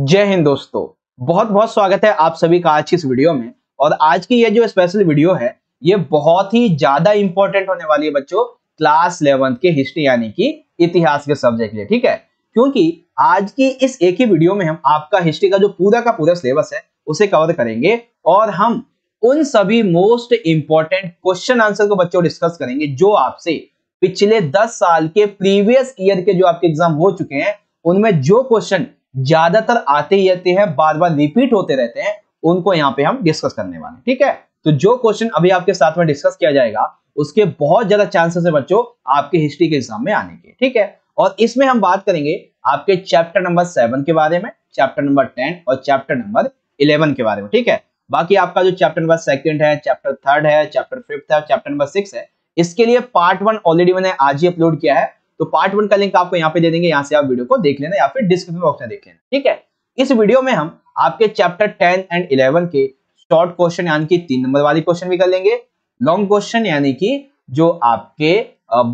जय हिंद दोस्तों बहुत बहुत स्वागत है आप सभी का आज की इस वीडियो में और आज की ये जो स्पेशल वीडियो है ये बहुत ही ज्यादा इंपॉर्टेंट होने वाली है बच्चों क्लास इलेवंथ के हिस्ट्री यानी कि इतिहास के सब्जेक्ट लिए ठीक है क्योंकि आज की इस एक ही वीडियो में हम आपका हिस्ट्री का जो पूरा का पूरा सिलेबस है उसे कवर करेंगे और हम उन सभी मोस्ट इंपॉर्टेंट क्वेश्चन आंसर को बच्चों डिस्कस करेंगे जो आपसे पिछले दस साल के प्रीवियस ईयर के जो आपके एग्जाम हो चुके हैं उनमें जो क्वेश्चन ज्यादातर आते ही रहते हैं बार बार रिपीट होते रहते हैं उनको यहाँ पे हम डिस्कस करने वाले ठीक है तो जो क्वेश्चन अभी आपके साथ में डिस्कस किया जाएगा उसके बहुत ज्यादा चांसेस है बच्चों आपके हिस्ट्री के एग्जाम में आने के ठीक है और इसमें हम बात करेंगे आपके चैप्टर नंबर सेवन के बारे में चैप्टर नंबर टेन और चैप्टर नंबर इलेवन के बारे में ठीक है बाकी आपका जो चैप्टर नंबर सेकंड है चैप्टर थर्ड है चैप्टर फिफ्थ है चैप्टर नंबर सिक्स है इसके लिए पार्ट वन ऑलरेडी मैंने आज ही अपलोड किया है तो पार्ट वन का लिंक आपको यहाँ पे दे देंगे यहाँ से आप वीडियो को देख लेना या फिर डिस्क्रिप्शन बॉक्स में देख लेना ठीक है इस वीडियो में हम आपके चैप्टर टेन एंड इलेवन के शॉर्ट क्वेश्चन यानी कि तीन नंबर वाले क्वेश्चन भी कर लेंगे लॉन्ग क्वेश्चन यानी कि जो आपके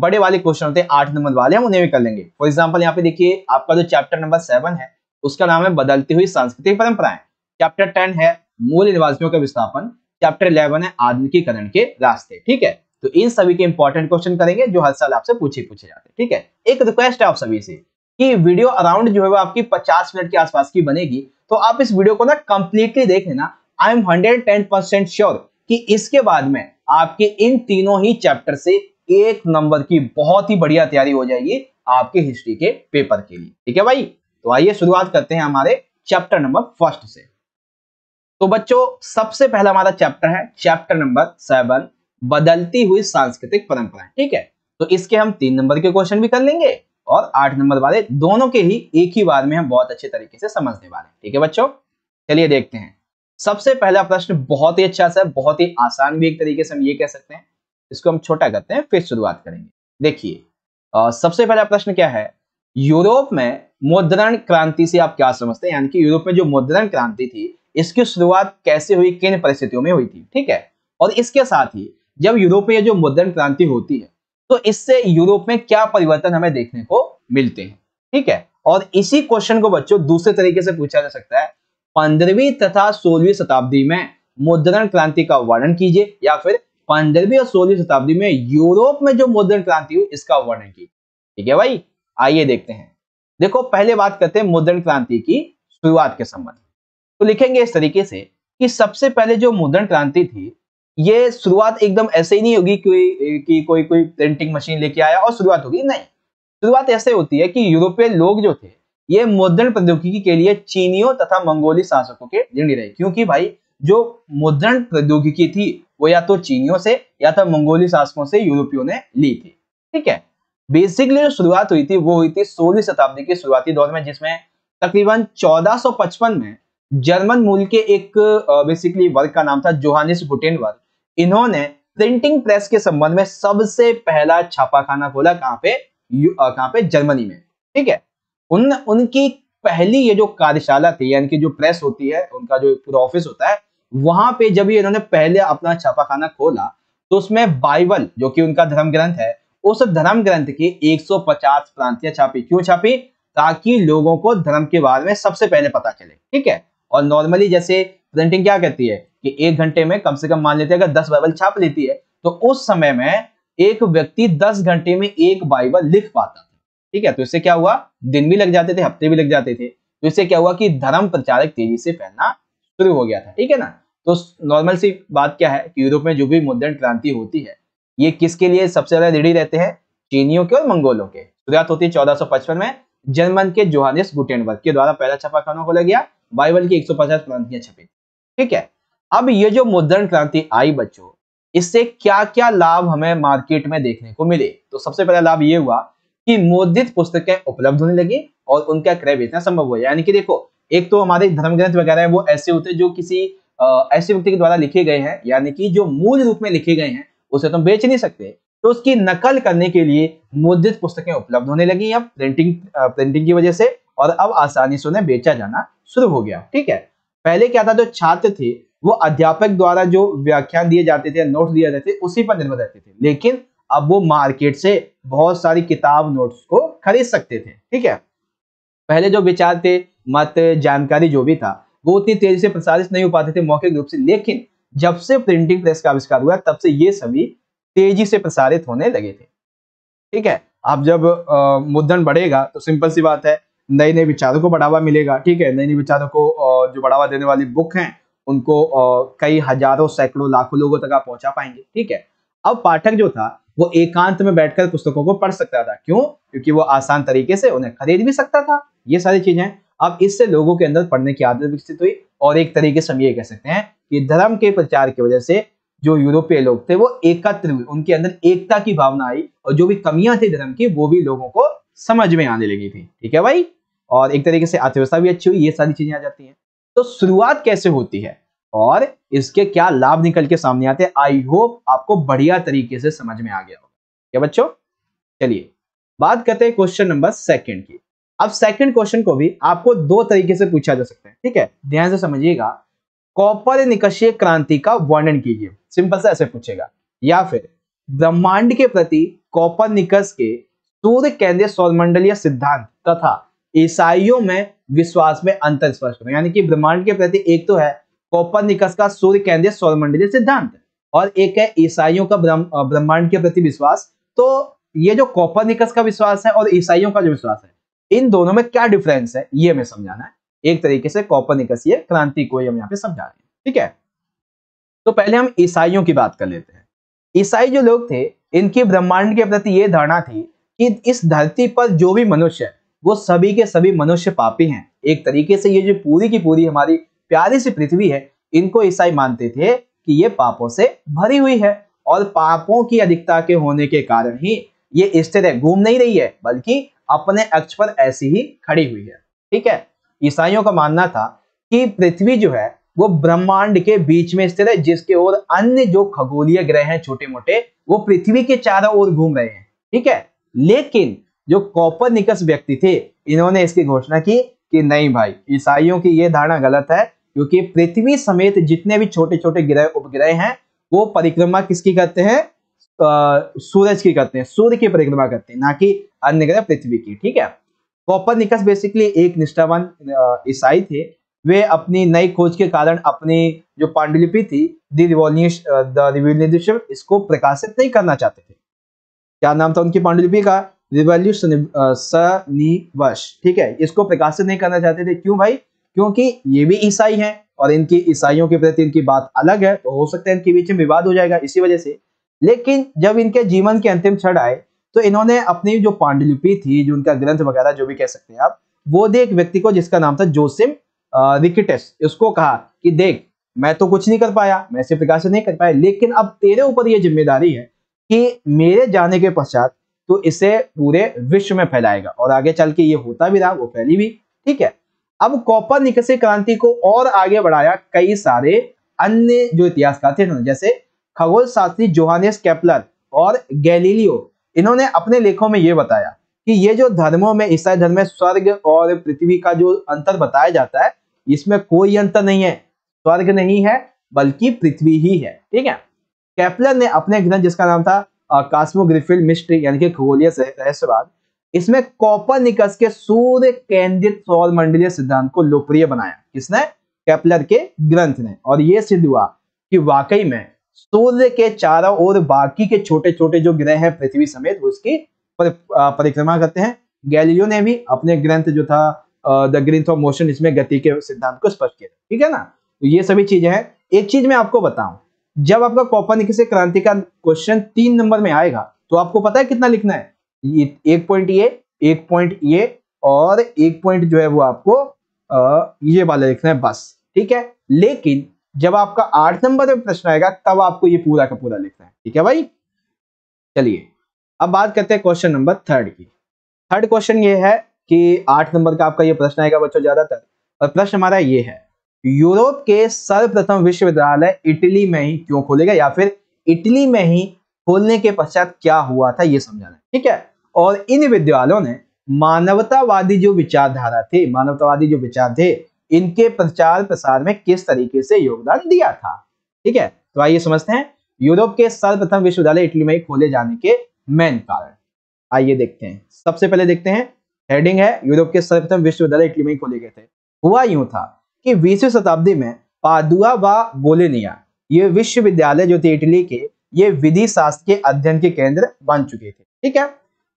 बड़े वाले क्वेश्चन होते हैं आठ नंबर वाले हम उन्हें भी कर लेंगे फॉर एग्जाम्पल यहाँ पे देखिए आपका जो चैप्टर नंबर सेवन है उसका नाम है बदलती हुई सांस्कृतिक परंपराएं चैप्टर टेन है मूल निवासियों का विस्थापन चैप्टर इलेवन है आधुनिकीकरण के रास्ते ठीक है तो इन सभी के इंपॉर्टेंट क्वेश्चन करेंगे जो हर साल आपसे पूछे पूछे जाते हैं ठीक है एक रिक्वेस्ट है आप सभी से कि वीडियो अराउंड जो है वो आपकी 50 मिनट के आसपास की बनेगी तो आप इस वीडियो को ना कंप्लीटली देख लेना I am hundred ten percent sure कि इसके बाद में आपके इन तीनों ही चैप्टर से एक नंबर की बहुत ही बढ़िया तैयारी हो जाएगी आपके हिस्ट्री के पेपर के लिए ठीक है भाई तो आइए शुरुआत करते हैं हमारे चैप्टर नंबर फर्स्ट से तो बच्चों सबसे पहला हमारा चैप्टर है चैप्टर नंबर सेवन बदलती हुई सांस्कृतिक परंपराएं ठीक है तो इसके हम तीन नंबर के क्वेश्चन भी कर लेंगे और आठ नंबर वाले दोनों के ही एक ही बार में हम बहुत अच्छे तरीके से समझने वाले ठीक है बच्चों चलिए देखते हैं सबसे पहला प्रश्न बहुत ही अच्छा सा बहुत ही आसान भी एक तरीके से हम ये कह सकते हैं इसको हम छोटा करते हैं फिर शुरुआत करेंगे देखिए सबसे पहला प्रश्न क्या है यूरोप में मुद्रण क्रांति से आप क्या समझते हैं यानी कि यूरोप में जो मुद्रण क्रांति थी इसकी शुरुआत कैसे हुई किन परिस्थितियों में हुई थी ठीक है और इसके साथ ही जब यूरोप में जो मुद्रण क्रांति होती है तो इससे यूरोप में क्या परिवर्तन हमें देखने को मिलते हैं ठीक है और इसी क्वेश्चन को बच्चों दूसरे तरीके से पूछा जा सकता है पंद्रहवीं तथा सोलहवीं शताब्दी में मुद्रण क्रांति का वर्णन कीजिए या फिर पंद्रहवीं और सोलहवीं शताब्दी में यूरोप में जो मुद्रण क्रांति हुई इसका वर्णन कीजिए ठीक है भाई आइए देखते हैं देखो पहले बात करते हैं मुद्रण क्रांति की शुरुआत के संबंध तो लिखेंगे इस तरीके से कि सबसे पहले जो मुद्रण क्रांति थी ये शुरुआत एकदम ऐसे ही नहीं होगी कि, कि कोई कोई प्रिंटिंग मशीन लेके आया और शुरुआत होगी नहीं शुरुआत ऐसे होती है कि यूरोपीय लोग जो थे ये मुद्रण प्रौद्योगिकी के लिए चीनियों तथा मंगोली शासकों के ऋणी रहे क्योंकि भाई जो मुद्रण प्रौद्योगिकी थी वो या तो चीनियों से या तो मंगोली शासकों से यूरोपियों ने ली थी ठीक है बेसिकली जो शुरुआत हुई थी वो हुई थी सोलहवीं शताब्दी के शुरुआती दौर में जिसमें तकरीबन 1455 में जर्मन मूल के एक बेसिकली वर्ग का नाम था जोहानिस वर्ग इन्होंने प्रिंटिंग प्रेस के संबंध में सबसे पहला छापाखाना खोला कहां पे कहां पे जर्मनी में ठीक है उन उनकी पहली ये जो कार्यशाला थी यानी कि जो प्रेस होती है उनका जो पूरा ऑफिस होता है वहां पे जब ये इन्होंने पहले अपना छापाखाना खोला तो उसमें बाइबल जो कि उनका धर्म ग्रंथ है उस धर्म ग्रंथ की 150 प्रांतियां छापी क्यों छापी ताकि लोगों को धर्म के बारे में सबसे पहले पता चले ठीक है और नॉर्मली जैसे प्रिंटिंग क्या कहती है कि एक घंटे में कम से कम मान लेते हैं अगर दस बाइबल छाप लेती है तो उस समय में एक व्यक्ति दस घंटे में एक बाइबल लिख पाता था ठीक है तो इससे क्या हुआ दिन भी लग जाते थे हफ्ते भी लग जाते थे तो इससे क्या हुआ कि धर्म प्रचारक तेजी से फैलना शुरू हो गया था ठीक है ना तो नॉर्मल सी बात क्या है कि यूरोप में जो भी मुद्रण क्रांति होती है ये किसके लिए सबसे ज्यादा रेडी रहते हैं चीनियों के और मंगोलों के शुरुआत होती है चौदह में जर्मन के जोहानिस गुटेनबर्ग के द्वारा पहला छपा खाना खोला गया बाइबल की 150 सौ प्रंतियां छपी ठीक है अब ये जो मुद्रण क्रांति आई बच्चों इससे क्या क्या लाभ हमें मार्केट में देखने को मिले तो सबसे पहला लाभ ये हुआ कि मुद्रित पुस्तकें उपलब्ध होने लगी और उनका क्रय बेचना संभव हुआ यानी कि देखो एक तो हमारे धर्म ग्रंथ वगैरह वो ऐसे होते जो किसी ऐसे व्यक्ति के द्वारा लिखे गए हैं यानी कि जो मूल रूप में लिखे गए हैं उसे तुम तो बेच नहीं सकते तो उसकी नकल करने के लिए मुद्रित पुस्तकें उपलब्ध होने लगी अब प्रिंटिंग प्रिंटिंग की वजह से और अब आसानी से उन्हें बेचा जाना शुरू हो गया ठीक है पहले क्या था जो छात्र थे वो अध्यापक द्वारा जो व्याख्यान दिए जाते थे नोट दिए जाते थे उसी पर निर्भर रहते थे लेकिन अब वो मार्केट से बहुत सारी किताब नोट्स को खरीद सकते थे ठीक है पहले जो विचार थे मत जानकारी जो भी था वो उतनी तेजी से प्रसारित नहीं हो पाते थे मौखिक रूप से लेकिन जब से प्रिंटिंग प्रेस का आविष्कार हुआ तब से ये सभी तेजी से प्रसारित होने लगे थे ठीक है अब जब मुद्रण बढ़ेगा तो सिंपल सी बात है नए नए विचारों को बढ़ावा मिलेगा ठीक है नए नए विचारों को जो बढ़ावा देने वाली बुक हैं उनको कई हजारों सैकड़ों लाखों लोगों तक आप पहुंचा पाएंगे ठीक है अब पाठक जो था वो एकांत में बैठकर पुस्तकों को पढ़ सकता था क्यों क्योंकि वो आसान तरीके से उन्हें खरीद भी सकता था ये सारी चीजें अब इससे लोगों के अंदर पढ़ने की आदत विकसित हुई और एक तरीके से हम ये कह सकते हैं कि धर्म के प्रचार की वजह से जो यूरोपीय लोग थे वो एकत्र हुए उनके अंदर एकता की भावना आई और जो भी कमियां थी धर्म की वो भी लोगों को समझ में आने लगी थी ठीक है भाई और एक तरीके से अर्थव्यवस्था भी अच्छी हुई ये सारी चीजें आ जाती हैं तो शुरुआत कैसे होती है और इसके क्या लाभ निकल के सामने आते हैं आई होप आपको बढ़िया तरीके से समझ में आ गया होगा क्या बच्चों चलिए बात करते हैं क्वेश्चन नंबर सेकंड की अब सेकंड क्वेश्चन को भी आपको दो तरीके से पूछा जा सकता है ठीक है ध्यान से समझिएगा कॉपर निकषीय क्रांति का वर्णन कीजिए सिंपल से ऐसे पूछेगा या फिर ब्रह्मांड के प्रति कॉपर निकस के सूर्य केंद्रीय सौरमंडलीय सिद्धांत तथा ईसाइयों में विश्वास में अंतर स्पष्ट करें यानी कि ब्रह्मांड के प्रति एक तो है निकस का सूर्य केंद्रीय सौरमंडलीय सिद्धांत और एक है ईसाइयों का ब्रह्मांड के प्रति विश्वास तो ये जो निकस का विश्वास है और ईसाइयों का जो विश्वास है इन दोनों में क्या डिफरेंस है ये हमें समझाना है एक तरीके से ये क्रांति को हम यहाँ पे समझा रहे हैं ठीक है तो पहले हम ईसाइयों की बात कर लेते हैं ईसाई जो लोग थे इनकी ब्रह्मांड के प्रति ये धारणा थी कि इस धरती पर जो भी मनुष्य है वो सभी के सभी मनुष्य पापी हैं एक तरीके से ये जो पूरी की पूरी हमारी प्यारी सी पृथ्वी है इनको ईसाई मानते थे कि ये पापों से भरी हुई है और पापों की अधिकता के होने के कारण ही ये स्थिर घूम नहीं रही है बल्कि अपने अक्ष पर ऐसी ही खड़ी हुई है ठीक है ईसाइयों का मानना था कि पृथ्वी जो है वो ब्रह्मांड के बीच में स्थित है जिसके ओर अन्य जो खगोलीय ग्रह हैं छोटे मोटे वो पृथ्वी के चारों ओर घूम रहे हैं ठीक है लेकिन जो कॉपर निकस व्यक्ति थे इन्होंने इसकी घोषणा की कि नहीं भाई ईसाइयों की यह धारणा गलत है क्योंकि पृथ्वी समेत जितने भी छोटे छोटे ग्रह उपग्रह हैं वो परिक्रमा किसकी करते हैं सूरज की करते हैं सूर्य की परिक्रमा करते हैं ना कि अन्य ग्रह पृथ्वी की ठीक है कॉपर निकस बेसिकली एक निष्ठावान ईसाई थे वे अपनी नई खोज के कारण अपनी जो पांडुलिपि थी दिवोलिश इसको प्रकाशित नहीं करना चाहते थे क्या नाम था उनकी पांडुलिपि का रिवल्यूशनिवश ठीक है इसको प्रकाशित नहीं करना चाहते थे क्यों भाई क्योंकि ये भी ईसाई हैं और इनकी ईसाइयों के प्रति इनकी बात अलग है तो हो सकता है इनके बीच में विवाद हो जाएगा इसी वजह से लेकिन जब इनके जीवन के अंतिम क्षण आए तो इन्होंने अपनी जो पांडुलिपि थी जो उनका ग्रंथ वगैरह जो भी कह सकते हैं आप वो दे एक व्यक्ति को जिसका नाम था जोसिम रिकिटेस उसको कहा कि देख मैं तो कुछ नहीं कर पाया मैं इसे प्रकाशित नहीं कर पाया लेकिन अब तेरे ऊपर ये जिम्मेदारी है कि मेरे जाने के पश्चात तो इसे पूरे विश्व में फैलाएगा और आगे चल के ये होता भी रहा वो फैली भी ठीक है अब कॉपर निकसी क्रांति को और आगे बढ़ाया कई सारे अन्य जो इतिहासकार थे इन्होंने जैसे खगोल शास्त्री जोहानेस कैप्लर और गैलीलियो इन्होंने अपने लेखों में ये बताया कि ये जो धर्मों में ईसाई धर्म में स्वर्ग और पृथ्वी का जो अंतर बताया जाता है इसमें कोई अंतर नहीं है स्वर्ग नहीं है बल्कि पृथ्वी ही है ठीक है कैप्लर ने अपने ग्रंथ जिसका नाम था कास्मोग्रिफिल मिस्ट्री यानी कि खगोलीय रहस्यवाद इसमें कॉपरनिकस के सूर्य केंद्रित सौर मंडलीय सिद्धांत को लोकप्रिय बनाया किसने केपलर के ग्रंथ ने और यह सिद्ध हुआ कि वाकई में सूर्य के चारों ओर बाकी के छोटे छोटे जो ग्रह हैं पृथ्वी समेत उसकी पर, परिक्रमा करते हैं गैलियो ने भी अपने ग्रंथ जो था द ग्रंथ ऑफ मोशन इसमें गति के सिद्धांत को स्पष्ट किया ठीक है ना तो ये सभी चीजें हैं एक चीज मैं आपको बताऊं जब आपका कॉपरनिकस से क्रांति का क्वेश्चन तीन नंबर में आएगा तो आपको पता है कितना लिखना है ये एक पॉइंट ये एक पॉइंट ये और एक पॉइंट जो है वो आपको आ, ये वाला लिखना है बस ठीक है लेकिन जब आपका आठ नंबर में प्रश्न आएगा तब आपको ये पूरा का पूरा लिखना है ठीक है भाई चलिए अब बात करते हैं क्वेश्चन नंबर थर्ड की थर्ड क्वेश्चन ये है कि आठ नंबर का आपका ये प्रश्न आएगा बच्चों ज्यादातर और प्रश्न हमारा ये है यूरोप के सर्वप्रथम विश्वविद्यालय इटली में ही क्यों खोलेगा या फिर इटली में ही खोलने के पश्चात क्या हुआ था ये समझाना ठीक है और इन विद्यालयों ने मानवतावादी जो विचारधारा थे मानवतावादी जो विचार थे इनके प्रचार प्रसार में किस तरीके से योगदान दिया था ठीक है तो आइए समझते हैं यूरोप के सर्वप्रथम विश्वविद्यालय इटली में खोले जाने के मेन कारण आइए देखते हैं सबसे पहले देखते हैं हेडिंग है यूरोप के सर्वप्रथम विश्वविद्यालय इटली में खोले गए थे हुआ यूं था कि बीसवीं शताब्दी में पादुआ व बोलेनिया ये विश्वविद्यालय जो थे इटली के ये विधि शास्त्र के अध्ययन के केंद्र बन चुके थे ठीक है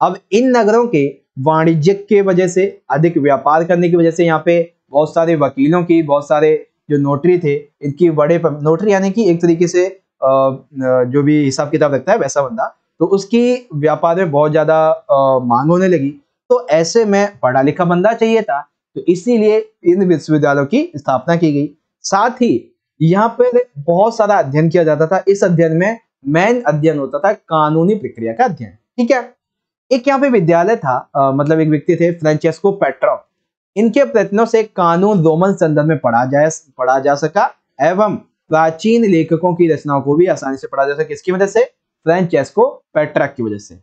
अब इन नगरों के वाणिज्य के वजह से अधिक व्यापार करने की वजह से यहाँ पे बहुत सारे वकीलों की बहुत सारे जो नोटरी थे इनकी बड़े नोटरी यानी कि एक तरीके से जो भी हिसाब किताब रखता है वैसा बंदा तो उसकी व्यापार में बहुत ज़्यादा मांग होने लगी तो ऐसे में पढ़ा लिखा बंदा चाहिए था तो इसीलिए इन विश्वविद्यालयों की स्थापना की गई साथ ही यहाँ पर बहुत सारा अध्ययन किया जाता था इस अध्ययन में मेन अध्ययन होता था कानूनी प्रक्रिया का अध्ययन ठीक है एक यहाँ पे विद्यालय था आ, मतलब एक व्यक्ति थे फ्रांचेस्को पेट्रो इनके प्रयत्नों से कानून रोमन संदर्भ में पढ़ा जाए पढ़ा जा सका एवं प्राचीन लेखकों की रचनाओं को भी आसानी से पढ़ा जा सका किसकी वजह से फ्रांचेस्को पेट्रा की वजह से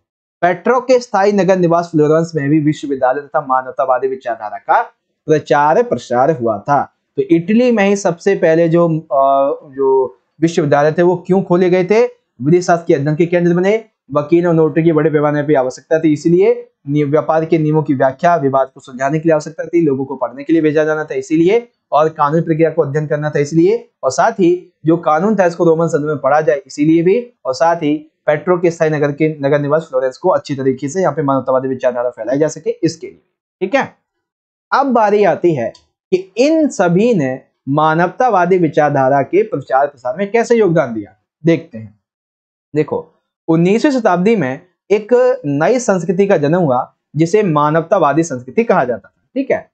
पेट्रो के स्थायी नगर निवास फ्लोरेंस में भी विश्वविद्यालय तथा मानवतावादी विचारधारा का प्रचार प्रसार हुआ था तो इटली में ही सबसे पहले जो जो विश्वविद्यालय थे वो क्यों खोले गए थे विदेश शास्त्र के अध्ययन के केंद्र बने वकील और नोटरी के बड़े पैमाने पर आवश्यकता थी इसीलिए व्यापार के नियमों की व्याख्या विवाद को सुलझाने के लिए आवश्यकता थी लोगों को पढ़ने के लिए भेजा जाना था इसीलिए और कानून प्रक्रिया को अध्ययन करना था इसलिए और साथ ही जो कानून था इसको रोमन संधि में पढ़ा जाए इसीलिए भी और साथ ही पेट्रो के स्थायी नगर के नगर निवास फ्लोरेंस को अच्छी तरीके से यहाँ पे मानवतावादी विचारधारा फैलाई जा सके इसके लिए ठीक है अब बारी आती है कि इन सभी ने मानवतावादी विचारधारा के प्रचार प्रसार में कैसे योगदान दिया देखते हैं देखो 19वीं शताब्दी में एक नई संस्कृति का जन्म हुआ जिसे मानवतावादी संस्कृति कहा जाता था ठीक है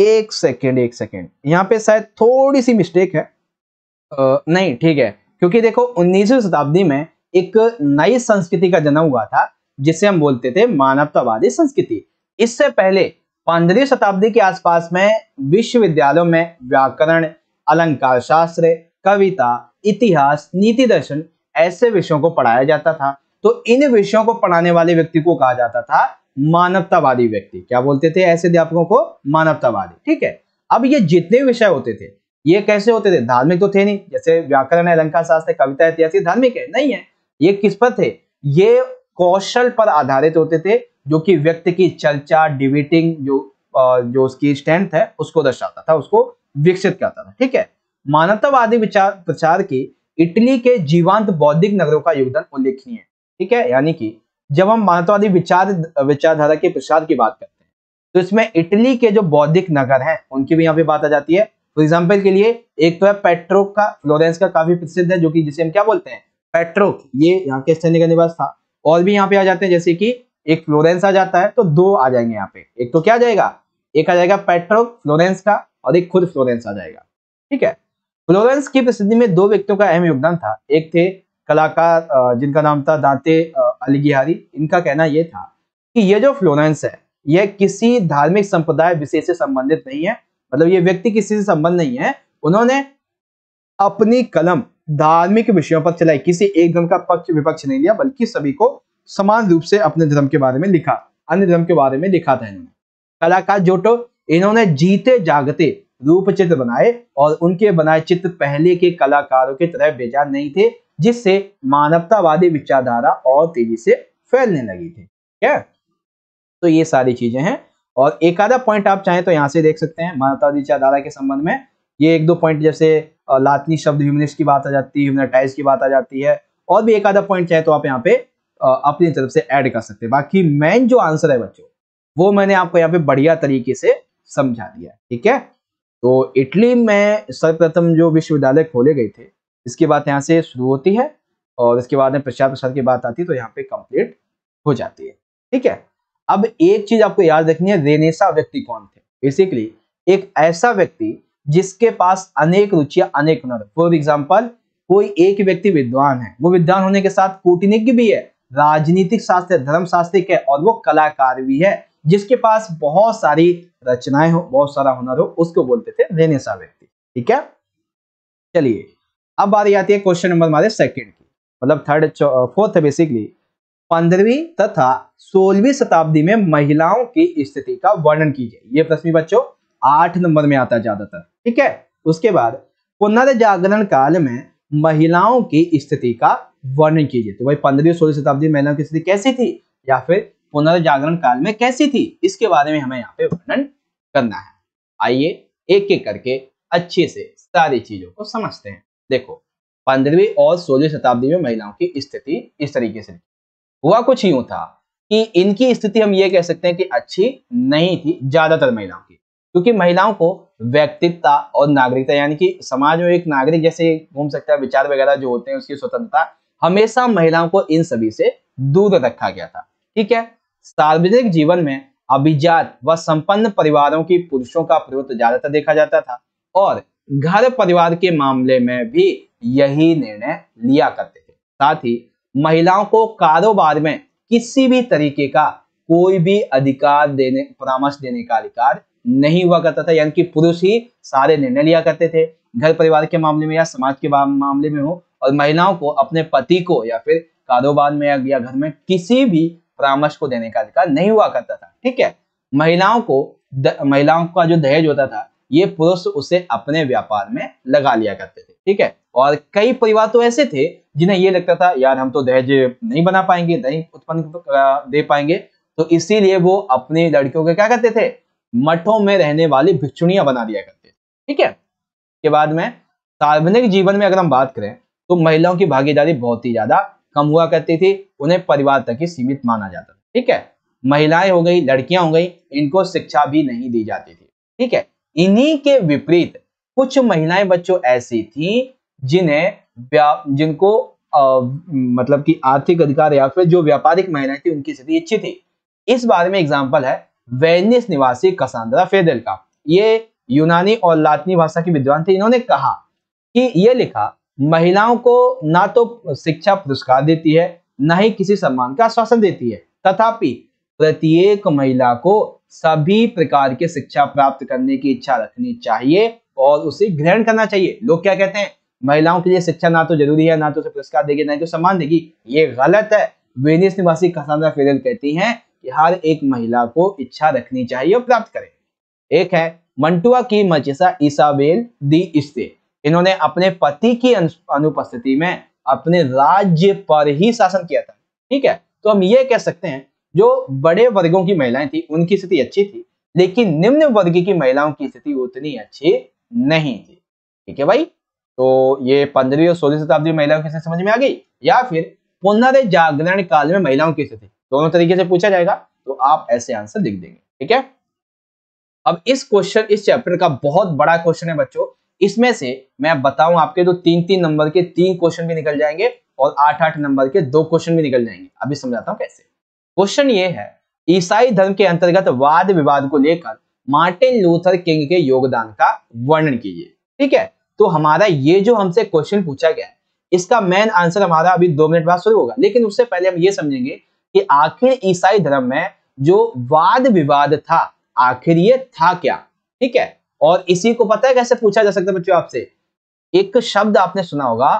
एक सेकेंड एक सेकेंड यहाँ पे शायद थोड़ी सी मिस्टेक है आ, नहीं ठीक है क्योंकि देखो उन्नीसवी शताब्दी में एक नई संस्कृति का जन्म हुआ था जिसे हम बोलते थे मानवतावादी संस्कृति इससे पहले पंद्रह शताब्दी के आसपास में विश्वविद्यालयों में व्याकरण अलंकार शास्त्र कविता इतिहास नीति दर्शन ऐसे विषयों को पढ़ाया जाता था तो इन विषयों को पढ़ाने वाले व्यक्ति को कहा जाता था मानवतावादी व्यक्ति क्या बोलते थे ऐसे अध्यापकों को मानवतावादी ठीक है अब ये जितने विषय होते थे ये कैसे होते थे धार्मिक तो थे नहीं जैसे व्याकरण है अलंकार शास्त्र कविता इतिहास धार्मिक है नहीं है ये किस पर थे ये कौशल पर आधारित होते थे जो कि व्यक्ति की चर्चा डिबेटिंग जो जो उसकी स्ट्रेंथ है उसको दर्शाता था उसको विकसित करता था ठीक है मानवतावादी विचार प्रचार की इटली के जीवांत बौद्धिक नगरों का योगदान उल्लेखनीय है ठीक है यानी कि जब हम मानवतावादी विचार विचारधारा के प्रसार की बात करते हैं तो इसमें इटली के जो बौद्धिक नगर हैं उनकी भी यहाँ पे बात आ जाती है फॉर एग्जाम्पल के लिए एक तो है पेट्रोक का फ्लोरेंस का काफी प्रसिद्ध है जो कि जिसे हम क्या बोलते हैं पेट्रोक ये यहाँ के स्थानीय का निवास था और भी यहाँ पे आ जाते हैं जैसे कि एक फ्लोरेंस आ जाता है तो दो आ जाएंगे यहाँ पे एक तो क्या आ जाएगा एक आ जाएगा पेट्रो फ्लोरेंस का और एक खुद फ्लोरेंस आ जाएगा ठीक है फ्लोरेंस की प्रसिद्धि में दो व्यक्तियों का अहम योगदान था एक थे कलाकार जिनका नाम था दाते अलीगिहारी इनका कहना यह था कि यह जो फ्लोरेंस है यह किसी धार्मिक संप्रदाय विशेष से संबंधित नहीं है मतलब ये व्यक्ति किसी से संबंध नहीं है उन्होंने अपनी कलम धार्मिक विषयों पर चलाई किसी एक धर्म का पक्ष विपक्ष नहीं लिया बल्कि सभी को समान रूप से अपने धर्म के बारे में लिखा अन्य धर्म के बारे में लिखा था इन्होंने कलाकार जोटो इन्होंने जीते जागते रूप चित्र बनाए और उनके बनाए चित्र पहले के कलाकारों की तरह बेजा नहीं थे जिससे मानवतावादी विचारधारा और तेजी से फैलने लगी थी क्या तो ये सारी चीजें हैं और एक आधा पॉइंट आप चाहें तो यहाँ से देख सकते हैं मानवतावादी विचारधारा के संबंध में ये एक दो पॉइंट जैसे लातनी शब्द ह्यूमनिस्ट की बात आ जाती है ह्यूमनाटाइज की बात आ जाती है और भी एक आधा पॉइंट चाहे तो आप यहाँ पे अपनी तरफ से ऐड कर सकते हैं बाकी मेन जो आंसर है बच्चों वो मैंने आपको यहाँ पे बढ़िया तरीके से समझा दिया ठीक है तो इटली में सर्वप्रथम जो विश्वविद्यालय खोले गए थे इसके बाद यहाँ से शुरू होती है और इसके बाद में प्रचार प्रसार की बात आती है तो यहाँ पे कंप्लीट हो जाती है ठीक है अब एक चीज आपको याद रखनी है रेनेसा व्यक्ति कौन थे बेसिकली एक ऐसा व्यक्ति जिसके पास अनेक रुचियां अनेक हुनर फॉर एग्जाम्पल कोई एक व्यक्ति विद्वान है वो विद्वान होने के साथ कूटनीतिज्ञ भी है राजनीतिक शास्त्र धर्मशास्त्री है और वो कलाकार भी है जिसके पास बहुत सारी रचनाएं हो बहुत सारा हुनर हो उसको बोलते थे रेनेसा व्यक्ति ठीक है चलिए अब बारी आती है क्वेश्चन नंबर हमारे सेकेंड की मतलब थर्ड फोर्थ बेसिकली पंद्रहवीं तथा सोलहवीं शताब्दी में महिलाओं की स्थिति का वर्णन कीजिए ये प्रश्न बच्चों आठ नंबर में आता है ज्यादातर ठीक है उसके बाद पुनर्जागरण काल में महिलाओं की स्थिति का वर्णन कीजिए तो भाई पंद्रहवीं सोलह शताब्दी में महिलाओं की स्थिति कैसी थी या फिर पुनर्जागरण काल में कैसी थी इसके बारे में हमें यहाँ पे वर्णन करना है आइए एक एक करके अच्छे से सारी चीजों को समझते हैं देखो पंद्रहवीं और सोलह शताब्दी में महिलाओं की स्थिति इस तरीके से हुआ कुछ यूं था कि इनकी स्थिति हम ये कह सकते हैं कि अच्छी नहीं थी ज्यादातर महिलाओं की क्योंकि महिलाओं को व्यक्तित्वता और नागरिकता यानी कि समाज में एक नागरिक जैसे घूम सकता है विचार वगैरह जो होते हैं उसकी स्वतंत्रता हमेशा महिलाओं को इन सभी से दूर रखा गया था ठीक है सार्वजनिक जीवन में अभिजात व संपन्न परिवारों की पुरुषों का प्रयोग ज्यादातर देखा जाता था और घर परिवार के मामले में भी यही निर्णय लिया करते थे साथ ही महिलाओं को कारोबार में किसी भी तरीके का कोई भी अधिकार देने परामर्श देने का अधिकार नहीं हुआ करता था यानी कि पुरुष ही सारे निर्णय लिया करते थे घर परिवार के मामले में या समाज के मामले में हो और महिलाओं को अपने पति को या फिर कारोबार में या घर में किसी भी परामर्श को देने का अधिकार नहीं हुआ करता था ठीक है महिलाओं को द, महिलाओं का जो दहेज होता था ये पुरुष उसे अपने व्यापार में लगा लिया करते थे ठीक है और कई परिवार तो ऐसे थे जिन्हें ये लगता था यार हम तो दहेज नहीं बना पाएंगे नहीं उत्पन्न दे पाएंगे तो इसीलिए वो अपनी लड़कियों को क्या करते थे मठों में रहने वाली भिक्षुणियां बना दिया करते थे ठीक है के बाद में सार्वजनिक जीवन में अगर हम बात करें तो महिलाओं की भागीदारी बहुत ही ज्यादा कम हुआ करती थी उन्हें परिवार तक ही सीमित माना जाता था ठीक है महिलाएं हो गई लड़कियां हो गई इनको शिक्षा भी नहीं दी जाती थी ठीक है इन्हीं के विपरीत कुछ महिलाएं बच्चों ऐसी थी जिन्हें जिनको आ, मतलब कि आर्थिक अधिकार या फिर जो व्यापारिक महिलाएं थी उनकी स्थिति अच्छी थी इस बारे में एग्जाम्पल है वेनिस निवासी कसांद्रा फेदेल का ये यूनानी और लातनी भाषा के विद्वान थे इन्होंने कहा कि ये लिखा महिलाओं को ना तो शिक्षा पुरस्कार देती है न ही किसी सम्मान का आश्वासन देती है तथापि प्रत्येक महिला को सभी प्रकार के शिक्षा प्राप्त करने की इच्छा रखनी चाहिए और उसे ग्रहण करना चाहिए लोग क्या कहते हैं महिलाओं के लिए शिक्षा ना तो जरूरी है ना तो उसे पुरस्कार देगी ना तो सम्मान देगी ये गलत है वेनिस निवासी कसांद्रा फेरल कहती हैं कि हर एक महिला को इच्छा रखनी चाहिए और प्राप्त करें एक है मंटुआ की मचिसा ईसाबेल दी इस्ते इन्होंने अपने पति की अनुपस्थिति में अपने राज्य पर ही शासन किया था ठीक है तो हम ये कह सकते हैं जो बड़े वर्गों की महिलाएं थी उनकी स्थिति अच्छी थी लेकिन निम्न वर्ग की महिलाओं की स्थिति उतनी अच्छी नहीं थी ठीक है भाई तो ये पंद्रहवीं और सोलह शताब्दी महिलाओं की स्थिति समझ में आ गई या फिर पुनर्जागरण काल में महिलाओं की स्थिति दोनों तरीके से पूछा जाएगा तो आप ऐसे आंसर लिख देंगे ठीक है अब इस क्वेश्चन इस चैप्टर का बहुत बड़ा क्वेश्चन है बच्चों इसमें से मैं बताऊं आपके तो तीन तीन नंबर के तीन क्वेश्चन भी निकल जाएंगे और आठ आठ नंबर के दो क्वेश्चन भी निकल जाएंगे अभी समझाता हूं कैसे क्वेश्चन ये है ईसाई धर्म के अंतर्गत वाद विवाद को लेकर मार्टिन लूथर किंग के योगदान का वर्णन कीजिए ठीक है तो हमारा ये जो हमसे क्वेश्चन पूछा गया इसका मेन आंसर हमारा अभी दो मिनट बाद शुरू होगा लेकिन उससे पहले हम ये समझेंगे कि आखिर ईसाई धर्म में जो वाद विवाद था आखिर ये था क्या ठीक है और इसी को पता है कैसे पूछा जा सकता है बच्चों आपसे एक शब्द आपने सुना होगा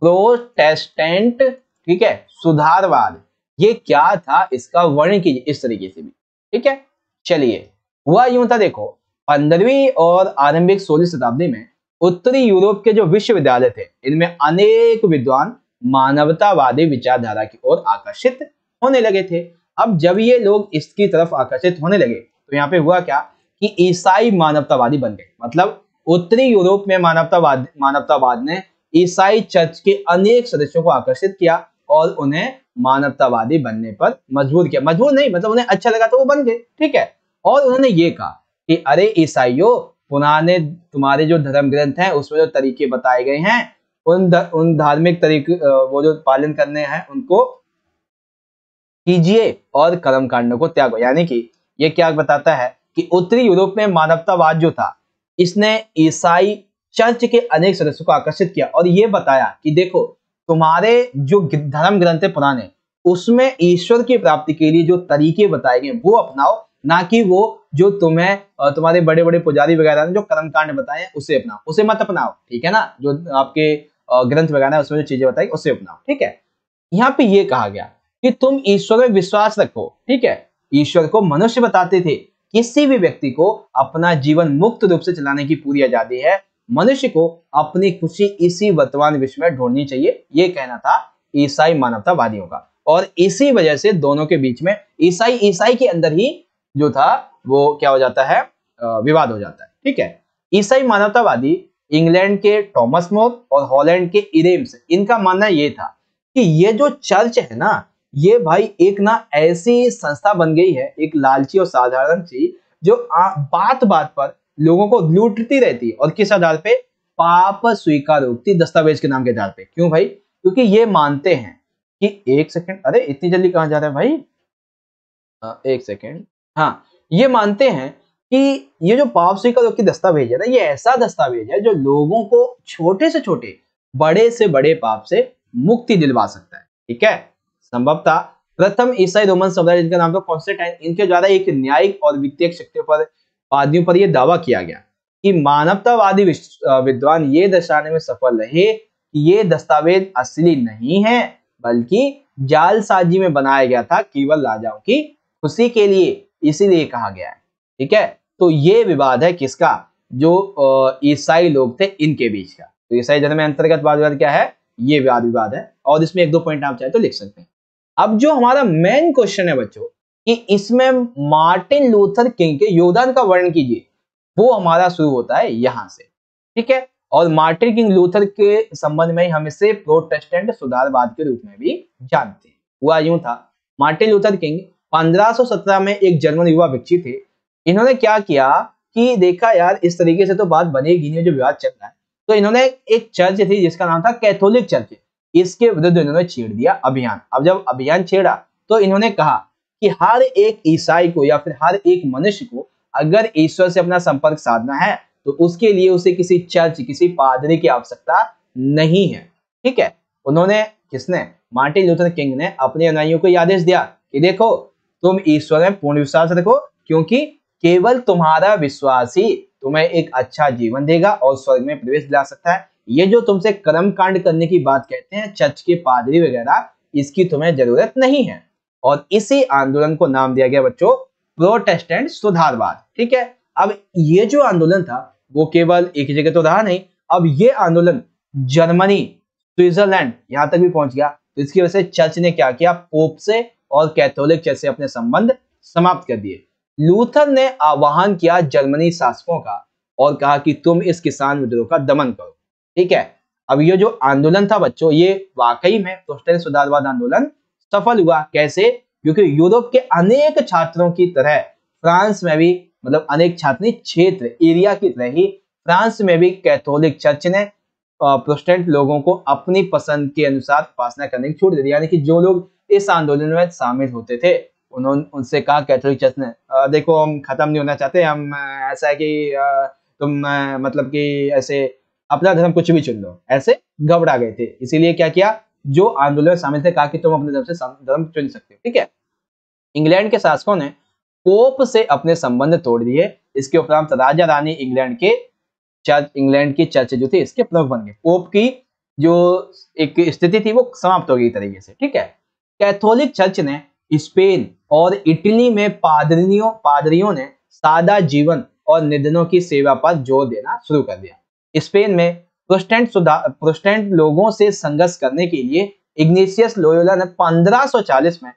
प्रोटेस्टेंट ठीक है सुधारवाद ये क्या था इसका वर्णन कीजिए इस तरीके से भी ठीक है चलिए हुआ यूं था देखो पंद्रहवीं और आरंभिक सोलह शताब्दी में उत्तरी यूरोप के जो विश्वविद्यालय थे इनमें अनेक विद्वान मानवतावादी विचारधारा की ओर आकर्षित होने लगे थे अब जब ये लोग इसकी तरफ आकर्षित होने लगे तो यहाँ पे हुआ क्या कि ईसाई मानवतावादी बन गए मतलब उत्तरी यूरोप में मानवतावाद मानवतावाद ने ईसाई चर्च के अनेक सदस्यों को आकर्षित किया और उन्हें मानवतावादी बनने पर मजबूर किया मजबूर नहीं मतलब उन्हें अच्छा लगा तो वो बन गए ठीक है और उन्होंने ये कहा कि अरे ईसाइयों पुराने तुम्हारे जो धर्म ग्रंथ हैं उसमें जो तरीके बताए गए हैं उन द, उन धार्मिक तरीके वो जो पालन करने हैं उनको कीजिए और कर्म कांड को त्यागो यानी कि यह क्या बताता है कि उत्तरी यूरोप में मानवतावाद जो था इसने ईसाई चर्च के अनेक सदस्यों को आकर्षित किया और ये बताया कि देखो तुम्हारे जो धर्म ग्रंथ है पुराने उसमें ईश्वर की प्राप्ति के लिए जो तरीके बताए गए वो अपनाओ ना कि वो जो तुम्हें तुम्हारे बड़े बड़े पुजारी वगैरह ने जो कर्म कांड बताए उसे अपनाओ उसे मत अपनाओ ठीक है ना जो आपके ग्रंथ वगैरह उसमें जो चीजें बताई उसे अपनाओ ठीक है यहाँ पे ये कहा गया कि तुम ईश्वर में विश्वास रखो ठीक है ईश्वर को मनुष्य बताते थे किसी भी व्यक्ति को अपना जीवन मुक्त रूप से चलाने की पूरी आजादी है मनुष्य को अपनी खुशी इसी वर्तमान विश्व में ढूंढनी चाहिए यह कहना था ईसाई मानवतावादियों का और इसी वजह से दोनों के बीच में ईसाई ईसाई के अंदर ही जो था वो क्या हो जाता है विवाद हो जाता है ठीक है ईसाई मानवतावादी इंग्लैंड के टॉमस मोर और हॉलैंड के इरेम्स इनका मानना यह था कि ये जो चर्च है ना ये भाई एक ना ऐसी संस्था बन गई है एक लालची और साधारण सी जो आ, बात बात पर लोगों को लूटती रहती है और किस आधार पे पाप स्वीकार होती दस्तावेज के नाम के आधार पे क्यों भाई क्योंकि ये मानते हैं कि एक सेकंड अरे इतनी जल्दी कहा जा रहा है भाई आ, हाँ, एक सेकेंड हाँ ये मानते हैं कि ये जो पाप स्वीकारोक्ति दस्तावेज है ना ये ऐसा दस्तावेज है जो लोगों को छोटे से छोटे बड़े से बड़े पाप से मुक्ति दिलवा सकता है ठीक है संभव था प्रथम ईसाई रोमन सम्राट जिनका नाम था कॉन्स्टेंटाइन इनके द्वारा एक न्यायिक और वित्तीय शक्ति पर वादियों पर यह दावा किया गया कि मानवतावादी विद्वान ये दर्शाने में सफल रहे कि ये दस्तावेज असली नहीं है बल्कि जालसाजी में बनाया गया था केवल राजाओं की खुशी के लिए इसीलिए कहा गया है ठीक है तो ये विवाद है किसका जो ईसाई लोग थे इनके बीच का तो ईसाई धर्म अंतर्गत वाद विवाद क्या है ये वाद विवाद है और इसमें एक दो पॉइंट आप चाहे तो लिख सकते हैं अब जो हमारा मेन क्वेश्चन है बच्चों कि इसमें मार्टिन लूथर किंग के योगदान का वर्णन कीजिए वो हमारा शुरू होता है यहाँ से ठीक है और मार्टिन किंग लूथर के संबंध में हम इसे प्रोटेस्टेंट सुधारवाद के रूप में भी जानते हैं हुआ यूं था मार्टिन लूथर किंग 1517 में एक जर्मन युवा व्यक्ति थे इन्होंने क्या किया कि देखा यार इस तरीके से तो बात बनेगी नहीं जो विवाद चल रहा है तो इन्होंने एक चर्च थी जिसका नाम था कैथोलिक चर्च इसके विरुद्ध इन्होंने छेड़ दिया अभियान अब जब अभियान छेड़ा तो इन्होंने कहा कि हर एक ईसाई को या फिर हर एक मनुष्य को अगर ईश्वर से अपना संपर्क साधना है तो उसके लिए उसे किसी चर्च किसी पादरी की आवश्यकता नहीं है ठीक है उन्होंने किसने मार्टिन लूथर किंग ने अपने अनुयायियों को आदेश दिया कि देखो तुम ईश्वर में पूर्ण विश्वास रखो क्योंकि केवल तुम्हारा विश्वास ही तुम्हें एक अच्छा जीवन देगा और स्वर्ग में प्रवेश दिला सकता है ये जो तुमसे कर्म कांड करने की बात कहते हैं चर्च के पादरी वगैरह इसकी तुम्हें जरूरत नहीं है और इसी आंदोलन को नाम दिया गया बच्चों प्रोटेस्टेंट सुधारवाद ठीक है अब ये जो आंदोलन था वो केवल एक जगह तो रहा नहीं अब ये आंदोलन जर्मनी स्विट्जरलैंड यहां तक भी पहुंच गया तो इसकी वजह से चर्च ने क्या किया पोप से और कैथोलिक चर्च से अपने संबंध समाप्त कर दिए लूथर ने आह्वान किया जर्मनी शासकों का और कहा कि तुम इस किसान विद्रोह का दमन करो ठीक है अब ये जो आंदोलन था बच्चों ये वाकई में प्रोस्टेल सुधारवाद आंदोलन सफल हुआ कैसे क्योंकि यूरोप के अनेक छात्रों की तरह फ्रांस में भी मतलब अनेक छात्र क्षेत्र एरिया की तरह ही फ्रांस में भी कैथोलिक चर्च ने प्रोस्टेंट लोगों को अपनी पसंद के अनुसार उपासना करने की छूट दे दी यानी कि जो लोग इस आंदोलन में शामिल होते थे उन्होंने उनसे कहा कैथोलिक चर्च ने देखो हम खत्म नहीं होना चाहते हम ऐसा है कि तुम मतलब कि ऐसे अपना धर्म कुछ भी चुन लो ऐसे घबरा गए थे इसीलिए क्या किया जो आंदोलन शामिल थे कहा कि तुम अपने धर्म से धर्म चुन सकते हो ठीक है इंग्लैंड के शासकों ने पोप से अपने संबंध तोड़ दिए इसके उपरांत राजा रानी इंग्लैंड के चर्च इंग्लैंड की चर्च जो थी इसके प्रमुख बन गए पोप की जो एक स्थिति थी वो समाप्त हो गई तरीके से ठीक है कैथोलिक चर्च ने स्पेन और इटली में पादरियों पादरियों ने सादा जीवन और निधनों की सेवा पर जोर देना शुरू कर दिया स्पेन में प्रोटेस्टेंट प्रोस्टेंट लोगों से संघर्ष करने के लिए इग्नेशियस लोयोला ने 1540 में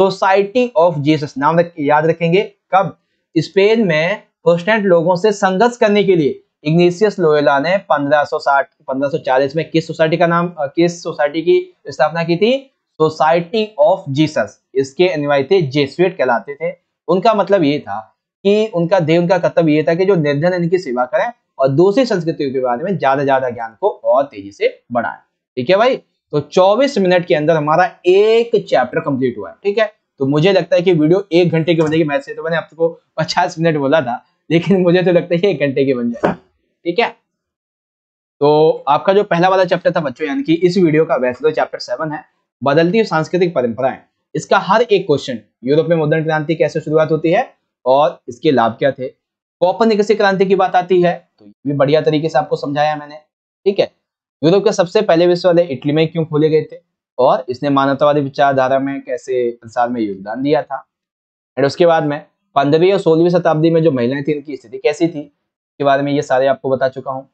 सोसाइटी ऑफ जीसस नाम रख, याद रखेंगे कब स्पेन में प्रोस्टेंट लोगों से संघर्ष करने के लिए इग्नेशियस लोयोला ने 1560 1540 में किस सोसाइटी का नाम किस सोसाइटी की स्थापना की थी सोसाइटी ऑफ जीसस इसके अनुयायी थे जेसुएट कहलाते थे उनका मतलब ये था कि उनका देव उनका कर्तव्य ये था कि जो निर्धन इनकी सेवा करें और दूसरी संस्कृतियों के बारे में ज्यादा ज्यादा ज्ञान को और तेजी से बढ़ाए ठीक है भाई तो 24 मिनट के अंदर हमारा एक चैप्टर कंप्लीट हुआ है ठीक है तो मुझे लगता है कि वीडियो एक घंटे की बनेगी मैथ से तो मैंने आपको पचास मिनट बोला था लेकिन मुझे तो लगता है एक घंटे की बन जाएगी ठीक है तो आपका जो पहला वाला चैप्टर था बच्चों यानी कि इस वीडियो का वैसे तो चैप्टर सेवन है बदलती हुई सांस्कृतिक परंपराएं इसका हर एक क्वेश्चन यूरोप में मुद्रण क्रांति कैसे शुरुआत होती है और इसके लाभ क्या थे कौपन क्रांति की बात आती है हुई भी बढ़िया तरीके से आपको समझाया मैंने ठीक है यूरोप तो के सबसे पहले विश्व वाले इटली में क्यों खोले गए थे और इसने मानवतावादी विचारधारा में कैसे संसार में योगदान दिया था एंड उसके बाद में पंद्रहवीं और सोलहवीं शताब्दी में जो महिलाएं थी इनकी स्थिति कैसी थी इसके बारे में ये सारे आपको बता चुका हूँ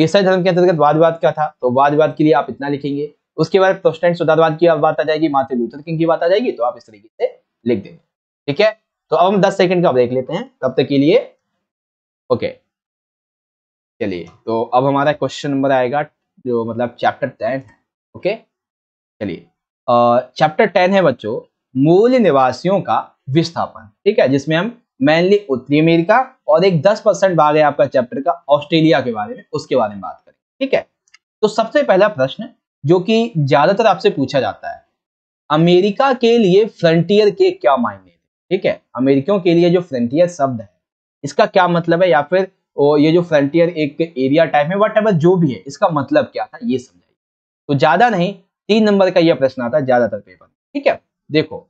ईसाई धर्म के अंतर्गत वाद विवाद क्या था तो वाद विवाद के लिए आप इतना लिखेंगे उसके बाद प्रोस्टेंट तो सुधारवाद की बात आ जाएगी मार्टिन लूथर किंग की बात आ जाएगी तो आप इस तरीके से लिख देंगे ठीक है तो अब हम दस सेकंड का ब्रेक लेते हैं तब तक के लिए ओके okay. चलिए तो अब हमारा क्वेश्चन नंबर आएगा जो मतलब चैप्टर टेन ओके चलिए चैप्टर टेन है बच्चों मूल निवासियों का विस्थापन ठीक है जिसमें हम मेनली उत्तरी अमेरिका और एक 10 परसेंट भाग है आपका चैप्टर का ऑस्ट्रेलिया के बारे में उसके बारे में बात करें ठीक है तो सबसे पहला प्रश्न जो कि ज्यादातर आपसे पूछा जाता है अमेरिका के लिए फ्रंटियर के क्या मायने ठीक है अमेरिकियों के लिए जो फ्रंटियर शब्द है इसका क्या मतलब है या फिर और ये जो फ्रंटियर एक एरिया टाइप है वट जो भी है इसका मतलब क्या था ये समझाइए तो ज्यादा नहीं तीन नंबर का यह प्रश्न आता है ज्यादातर पेपर ठीक है देखो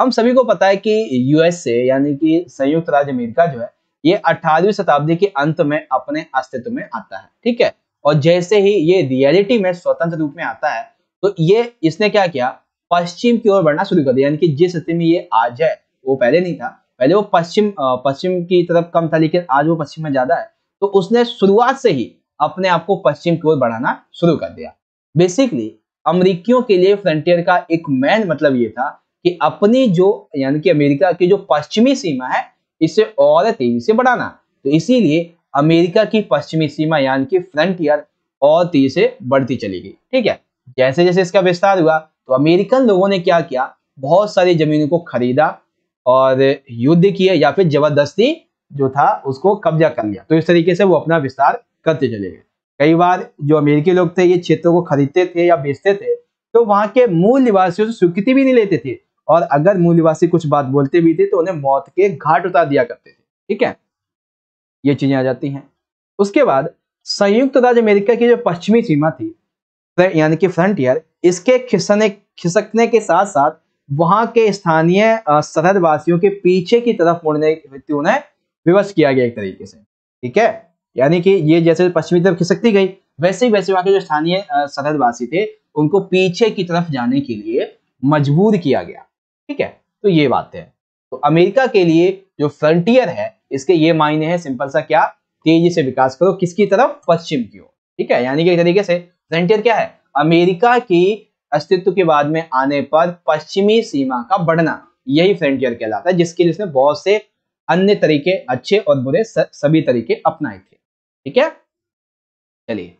हम सभी को पता है कि यूएसए यानी कि संयुक्त राज्य अमेरिका जो है ये अठारहवीं शताब्दी के अंत में अपने अस्तित्व में आता है ठीक है और जैसे ही ये रियलिटी में स्वतंत्र रूप में आता है तो ये इसने क्या किया पश्चिम की ओर बढ़ना शुरू कर दिया यानी कि जिस स्थिति में ये आज है वो पहले नहीं था पहले वो पश्चिम पश्चिम की तरफ कम था लेकिन आज वो पश्चिम में ज्यादा है तो उसने शुरुआत से ही अपने आप को पश्चिम की ओर बढ़ाना शुरू कर दिया बेसिकली अमरीकियों के लिए फ्रंटियर का एक मेन मतलब ये था कि अपनी जो यानी कि अमेरिका की जो पश्चिमी सीमा है इसे और तेजी से बढ़ाना तो इसीलिए अमेरिका की पश्चिमी सीमा यानी कि फ्रंटियर और तेजी से बढ़ती चली गई ठीक है जैसे जैसे इसका विस्तार हुआ तो अमेरिकन लोगों ने क्या किया बहुत सारी जमीनों को खरीदा और युद्ध किए या फिर जबरदस्ती जो था उसको कब्जा कर लिया तो इस तरीके से वो अपना विस्तार करते चले गए कई बार जो अमेरिकी लोग थे ये क्षेत्रों को खरीदते थे या बेचते थे तो वहाँ के मूल निवासियों से स्वीकृति भी नहीं लेते थे और अगर मूल निवासी कुछ बात बोलते भी थे तो उन्हें मौत के घाट उतार दिया करते थे ठीक है ये चीजें आ जाती हैं उसके बाद संयुक्त राज्य अमेरिका की जो पश्चिमी सीमा थी यानी कि फ्रंटियर इसके खिसने खिसकने के साथ साथ वहां के स्थानीय सरहद वासियों के पीछे की तरफ मुड़ने की उन्हें विवश किया गया एक तरीके से ठीक है यानी कि ये जैसे पश्चिमी तरफ खिसकती गई वैसे ही वैसे वहां के जो स्थानीय सरहद वासी थे उनको पीछे की तरफ जाने के लिए मजबूर किया गया ठीक है तो ये बात है तो अमेरिका के लिए जो फ्रंटियर है इसके ये मायने हैं सिंपल सा क्या तेजी से विकास करो किसकी तरफ पश्चिम की ओर ठीक है यानी कि एक तरीके से फ्रंटियर क्या है अमेरिका की अस्तित्व के बाद में आने पर पश्चिमी सीमा का बढ़ना यही फ्रंटियर कहलाता है जिसके लिए इसने बहुत से अन्य तरीके अच्छे और बुरे सभी तरीके अपनाए थे ठीक है चलिए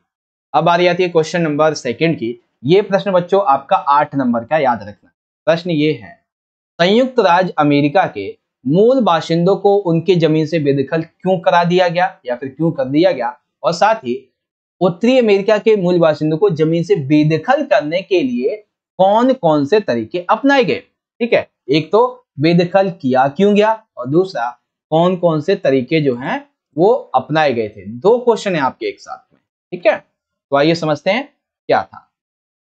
अब आ रही आती है क्वेश्चन नंबर सेकंड की ये प्रश्न बच्चों आपका आठ नंबर का याद रखना प्रश्न ये है संयुक्त राज्य अमेरिका के मूल बाशिंदों को उनकी जमीन से बेदखल क्यों करा दिया गया या फिर क्यों कर दिया गया और साथ ही उत्तरी अमेरिका के मूल बासिंदों को जमीन से बेदखल करने के लिए कौन कौन से तरीके अपनाए गए ठीक है एक तो बेदखल किया क्यों गया और दूसरा कौन कौन से तरीके जो हैं वो अपनाए गए थे दो क्वेश्चन है आपके एक साथ में ठीक है तो आइए समझते हैं क्या था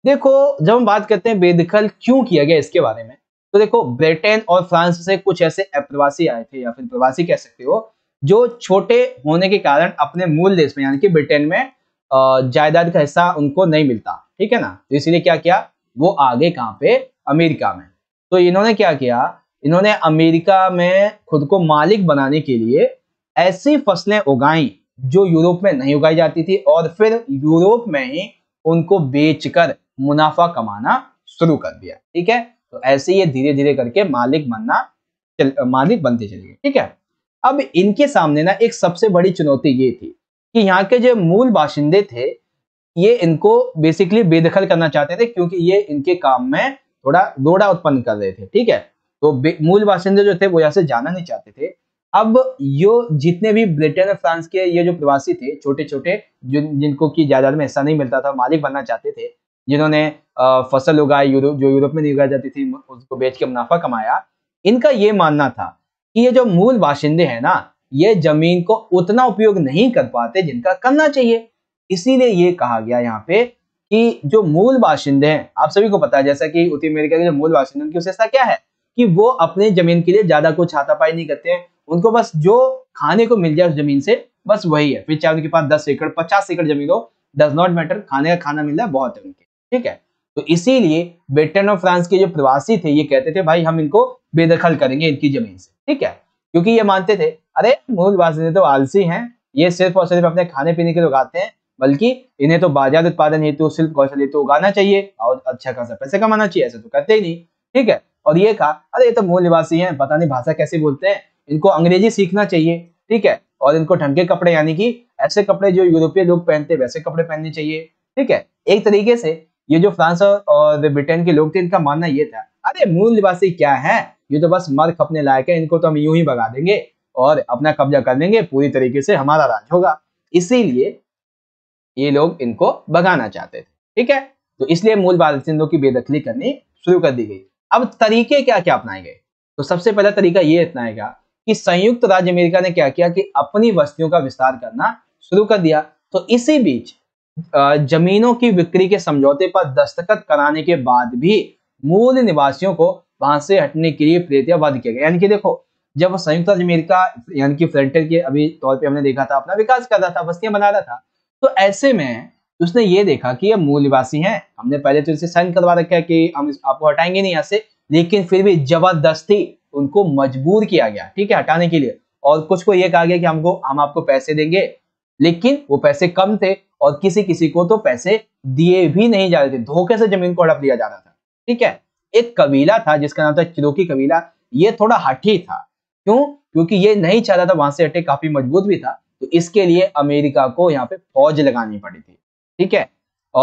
देखो जब हम बात करते हैं बेदखल क्यों किया गया इसके बारे में तो देखो ब्रिटेन और फ्रांस से कुछ ऐसे अप्रवासी आए थे या फिर प्रवासी कह सकते हो जो छोटे होने के कारण अपने मूल देश में यानी कि ब्रिटेन में जायदाद का हिस्सा उनको नहीं मिलता ठीक है ना तो इसीलिए क्या किया वो आगे कहाँ पे अमेरिका में तो इन्होंने क्या किया इन्होंने अमेरिका में खुद को मालिक बनाने के लिए ऐसी फसलें उगाई जो यूरोप में नहीं उगाई जाती थी और फिर यूरोप में ही उनको बेचकर मुनाफा कमाना शुरू कर दिया ठीक है तो ऐसे ये धीरे धीरे करके मालिक बनना चल, मालिक बनते चले गए ठीक है अब इनके सामने ना एक सबसे बड़ी चुनौती ये थी कि यहाँ के जो मूल बाशिंदे थे ये इनको बेसिकली बेदखल करना चाहते थे क्योंकि ये इनके काम में थोड़ा दौड़ा उत्पन्न कर रहे थे ठीक है तो मूल बाशिंदे जो थे वो यहाँ से जाना नहीं चाहते थे अब यो जितने भी ब्रिटेन और फ्रांस के ये जो प्रवासी थे छोटे छोटे जिन जिनको की जायदाद में हिस्सा नहीं मिलता था मालिक बनना चाहते थे जिन्होंने फसल उगाई यूरोप जो यूरोप में नहीं उगाई जाती थी उसको बेच के मुनाफा कमाया इनका ये मानना था कि ये जो मूल बाशिंदे हैं ना ये जमीन को उतना उपयोग नहीं कर पाते जिनका करना चाहिए इसीलिए ये कहा गया यहाँ पे कि जो मूल बाशिंदे हैं आप सभी को पता है जैसा कि उत्तरी अमेरिका के जो मूल बाशिंदे उनकी विशेषता क्या है कि वो अपने जमीन के लिए ज्यादा कुछ हाथापाई नहीं करते हैं उनको बस जो खाने को मिल जाए उस जमीन से बस वही है फिर चाहे उनके पास दस एकड़ पचास एकड़ जमीन हो डज नॉट मैटर खाने का खाना मिल रहा है बहुत है उनके ठीक है तो इसीलिए ब्रिटेन और फ्रांस के जो प्रवासी थे ये कहते थे भाई हम इनको बेदखल करेंगे इनकी जमीन से ठीक है क्योंकि ये मानते थे अरे मूल वासी तो आलसी हैं ये सिर्फ और सिर्फ अपने खाने पीने के लिए उगाते हैं बल्कि इन्हें तो बाजार उत्पादन हेतु शिल्प कौशल हेतु उगाना चाहिए और अच्छा खासा पैसे कमाना चाहिए ऐसा तो करते ही नहीं ठीक है और ये कहा अरे ये तो मूल निवासी है पता नहीं भाषा कैसे बोलते हैं इनको अंग्रेजी सीखना चाहिए ठीक है और इनको ढंग के कपड़े यानी कि ऐसे कपड़े जो यूरोपीय लोग पहनते वैसे कपड़े पहनने चाहिए ठीक है एक तरीके से ये जो फ्रांस और ब्रिटेन के लोग थे इनका मानना ये था अरे मूल निवासी क्या है ये तो बस मर्ख अपने लायक है इनको तो हम यूं ही भगा देंगे और अपना कब्जा कर लेंगे पूरी तरीके से हमारा राज होगा इसीलिए ये लोग इनको भगाना चाहते थे ठीक है तो इसलिए मूल बाल सिंधु की बेदखली करनी शुरू कर दी गई अब तरीके क्या क्या अपनाए गए तो सबसे पहला तरीका ये अपनाएगा कि संयुक्त राज्य अमेरिका ने क्या किया कि अपनी बस्तियों का विस्तार करना शुरू कर दिया तो इसी बीच जमीनों की बिक्री के समझौते पर दस्तखत कराने के बाद भी मूल निवासियों को वहां से हटने के लिए प्रेरित या बाध्य किया गया यानी कि देखो जब संयुक्त राज्य अमेरिका यानी कि फ्रंटियर के अभी तौर पे हमने देखा था अपना विकास कर रहा था बस्तियां बना रहा था तो ऐसे में उसने ये देखा कि ये मूल निवासी हैं हमने पहले तो इसे साइन करवा रखा है कि हम आपको हटाएंगे नहीं यहाँ से लेकिन फिर भी जबरदस्ती उनको मजबूर किया गया ठीक है हटाने के लिए और कुछ को ये कहा गया कि हमको हम आपको पैसे देंगे लेकिन वो पैसे कम थे और किसी किसी को तो पैसे दिए भी नहीं जा रहे थे धोखे से जमीन को हड़प लिया जा रहा था ठीक है एक कबीला था जिसका नाम था चिरोकी कबीला ये थोड़ा हठी था क्यों क्योंकि ये नहीं चाहता था वहां से हटे काफी मजबूत भी था तो इसके लिए अमेरिका को यहाँ पे फौज लगानी पड़ी थी ठीक है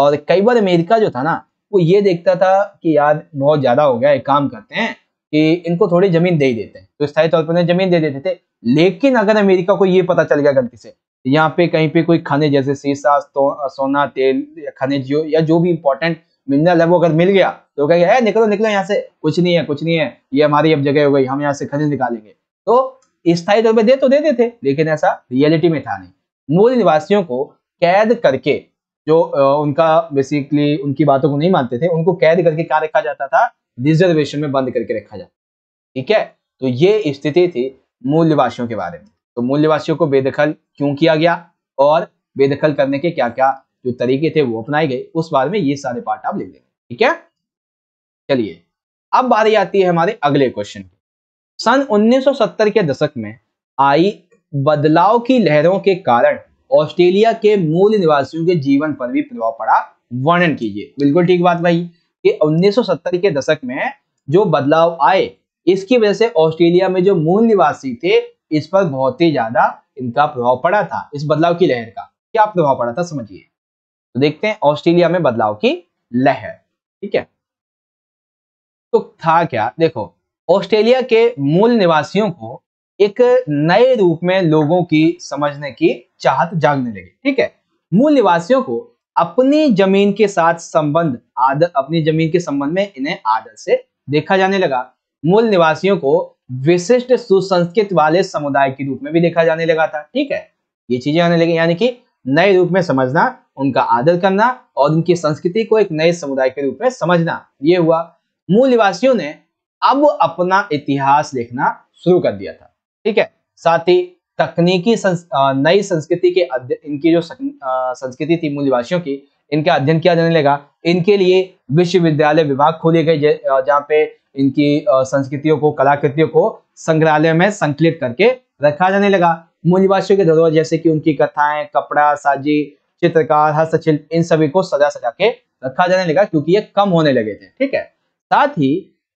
और कई बार अमेरिका जो था ना वो ये देखता था कि यार बहुत ज्यादा हो गया एक काम करते हैं कि इनको थोड़ी जमीन दे ही देते हैं तो स्थायी तौर पर जमीन दे देते थे लेकिन अगर अमेरिका को ये पता चल गया गलती से यहाँ पे कहीं पे कोई खनिज जैसे सीसा सोना तेल या खनिज या जो भी इंपॉर्टेंट मिनरल है वो अगर मिल गया तो कहेंगे है निकलो निकलो यहाँ से कुछ नहीं है कुछ नहीं है ये हमारी अब जगह हो गई हम यहाँ से खनिज निकालेंगे तो स्थायी तौर पर दे तो दे देते लेकिन ऐसा रियलिटी में था नहीं मूल निवासियों को कैद करके जो उनका बेसिकली उनकी बातों को नहीं मानते थे उनको कैद करके क्या रखा जाता था रिजर्वेशन में बंद करके रखा जाता ठीक है तो ये स्थिति थी मूल्यवासियों के बारे में तो मूल्यवासियों को बेदखल क्यों किया गया और बेदखल करने के क्या क्या जो तरीके थे वो अपनाए गए उस बारे में ये सारे पार्ट आप लिख लेंगे ठीक है चलिए अब बारी आती है हमारे अगले क्वेश्चन की सन 1970 के दशक में आई बदलाव की लहरों के कारण ऑस्ट्रेलिया के मूल निवासियों के जीवन पर भी प्रभाव पड़ा वर्णन कीजिए बिल्कुल ठीक बात भाई कि 1970 के दशक में जो बदलाव आए इसकी वजह से ऑस्ट्रेलिया में जो मूल निवासी थे इस पर बहुत ही ज्यादा इनका प्रभाव पड़ा था इस बदलाव की लहर का क्या प्रभाव पड़ा था समझिए तो देखते हैं ऑस्ट्रेलिया में बदलाव की लहर ठीक है तो था क्या देखो ऑस्ट्रेलिया के मूल निवासियों को एक नए रूप में लोगों की समझने की चाहत जागने लगी ठीक है मूल निवासियों को अपनी जमीन के साथ संबंध आदर अपनी जमीन के संबंध में इन्हें आदर से देखा जाने लगा मूल निवासियों को विशिष्ट सुसंस्कृत वाले समुदाय के रूप में भी देखा जाने लगा था ठीक है ये चीजें आने लगी यानी कि नए रूप में समझना उनका आदर करना और उनकी संस्कृति को एक नए समुदाय के रूप में समझना ये हुआ निवासियों ने अब अपना इतिहास लिखना शुरू कर दिया था ठीक है साथ ही तकनीकी संस, नई संस्कृति के इनकी जो संस्कृति थी मूल्यवासियों की इनका अध्ययन किया जाने लगा इनके लिए विश्वविद्यालय विभाग खोले गए जहाँ पे इनकी संस्कृतियों को कलाकृतियों को संग्रहालय में संकलित करके रखा जाने लगा मूलवासियों के धरोहर जैसे कि उनकी कथाएं कपड़ा साजी चित्रकार हस्तशिल्प इन सभी को सजा सजा के रखा जाने लगा क्योंकि ये कम होने लगे थे ठीक है साथ ही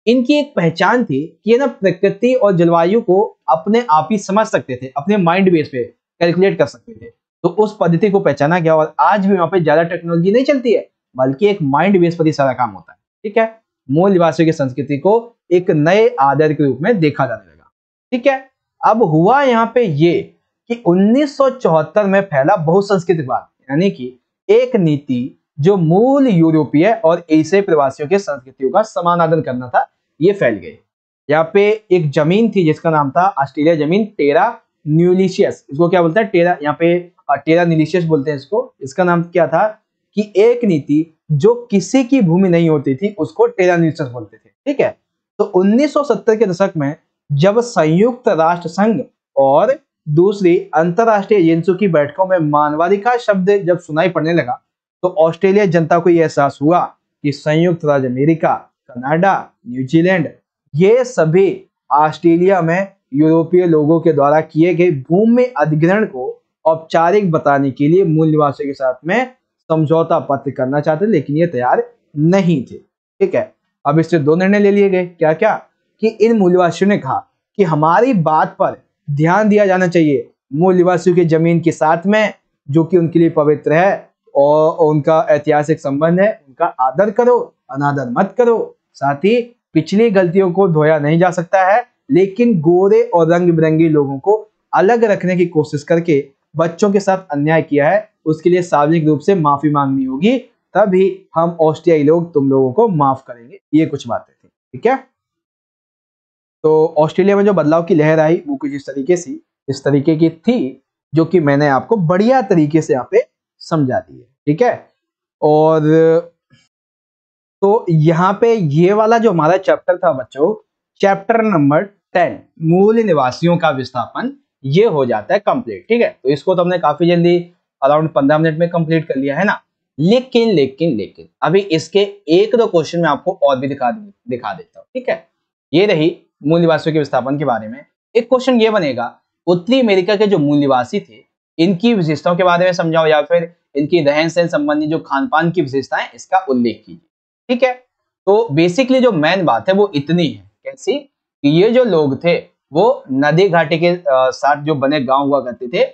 इनकी एक पहचान थी कि ये ना प्रकृति और जलवायु को अपने आप ही समझ सकते थे अपने माइंड बेस पे कैलकुलेट कर सकते थे तो उस पद्धति को पहचाना गया और आज भी वहां पे ज्यादा टेक्नोलॉजी नहीं चलती है बल्कि एक माइंड बेस पर ही सारा काम होता है ठीक है मूल निवासियों की संस्कृति को एक नए आदर के रूप में देखा जाने लगा ठीक है अब हुआ यहाँ पे ये कि 1974 में फैला बहुसंस्कृतिवाद यानी कि एक नीति जो मूल यूरोपीय और एशियाई प्रवासियों के संस्कृतियों का समानादन करना था ये फैल गई यहाँ पे एक जमीन थी जिसका नाम था ऑस्ट्रेलिया जमीन टेरा न्यूलिशियस इसको क्या बोलते हैं टेरा यहाँ पे टेरा न्यूलिशियस बोलते हैं इसको इसका नाम क्या था कि एक नीति जो किसी की भूमि नहीं होती थी उसको टेरा न्यूलिशियस बोलते थे ठीक है तो 1970 के दशक में जब संयुक्त राष्ट्र संघ और दूसरी अंतर्राष्ट्रीय एजेंसियों की बैठकों में मानवाधिकार शब्द जब सुनाई पड़ने लगा तो ऑस्ट्रेलिया जनता को यह एहसास हुआ कि संयुक्त राज्य अमेरिका कनाडा न्यूजीलैंड ये सभी ऑस्ट्रेलिया में यूरोपीय लोगों के द्वारा किए गए भूमि अधिग्रहण को औपचारिक बताने के लिए मूल निवासियों के साथ में समझौता पत्र करना चाहते लेकिन ये तैयार नहीं थे ठीक है अब इससे दो निर्णय ले लिए गए क्या क्या कि इन मूल्यवासियों ने कहा कि हमारी बात पर ध्यान दिया जाना चाहिए मूल निवासियों की जमीन के साथ में जो कि उनके लिए पवित्र है और उनका ऐतिहासिक संबंध है उनका आदर करो अनादर मत करो साथ ही पिछली गलतियों को धोया नहीं जा सकता है लेकिन गोरे और रंग बिरंगे लोगों को अलग रखने की कोशिश करके बच्चों के साथ अन्याय किया है उसके लिए सार्वजनिक रूप से माफी मांगनी होगी तभी हम ऑस्ट्रियाई लोग तुम लोगों को माफ करेंगे ये कुछ बातें थी ठीक है तो ऑस्ट्रेलिया में जो बदलाव की लहर आई वो कुछ इस तरीके से इस तरीके की थी जो कि मैंने आपको बढ़िया तरीके से यहाँ पे समझा दी है ठीक है और तो यहाँ पे ये वाला जो हमारा चैप्टर था बच्चों चैप्टर नंबर टेन मूल निवासियों का विस्थापन ये हो जाता है कंप्लीट ठीक है तो इसको तो हमने काफी जल्दी अराउंड पंद्रह मिनट में कंप्लीट कर लिया है ना लेकिन लेकिन लेकिन अभी इसके एक दो क्वेश्चन में आपको और भी दिखा दिखा देता हूँ ठीक है ये रही मूल्यवासियों के विस्थापन के बारे में एक क्वेश्चन ये बनेगा उत्तरी अमेरिका के जो मूल निवासी थे इनकी विशेषताओं के बारे में समझाओ या फिर इनकी रहन सहन संबंधी जो खान पान की विशेषताएं इसका उल्लेख कीजिए ठीक है तो बेसिकली जो मेन बात है वो इतनी है कैसी कि ये जो लोग थे वो नदी घाटी के साथ जो बने गांव हुआ करते थे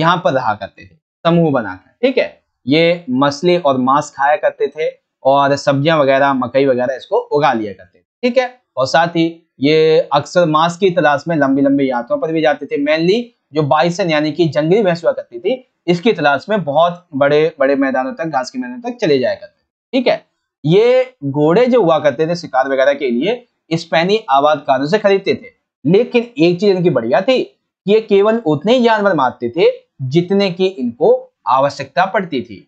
यहाँ पर रहा करते थे समूह बनाकर ठीक है ये मछली और मांस खाया करते थे और सब्जियां वगैरह मकई वगैरह इसको उगा लिया करते थे ठीक है और साथ ही ये अक्सर मांस की तलाश में लंबी लंबी यात्राओं पर भी जाते थे मेनली जो बाइसन यानी कि जंगली भैंस हुआ करती थी इसकी तलाश में बहुत बड़े बड़े मैदानों तक घास के मैदानों तक चले जाया करते ठीक है ये घोड़े जो हुआ करते थे शिकार वगैरह के लिए स्पेनी आबादकारों से खरीदते थे लेकिन एक चीज इनकी बढ़िया थी कि ये केवल उतने ही जानवर मारते थे जितने की इनको आवश्यकता पड़ती थी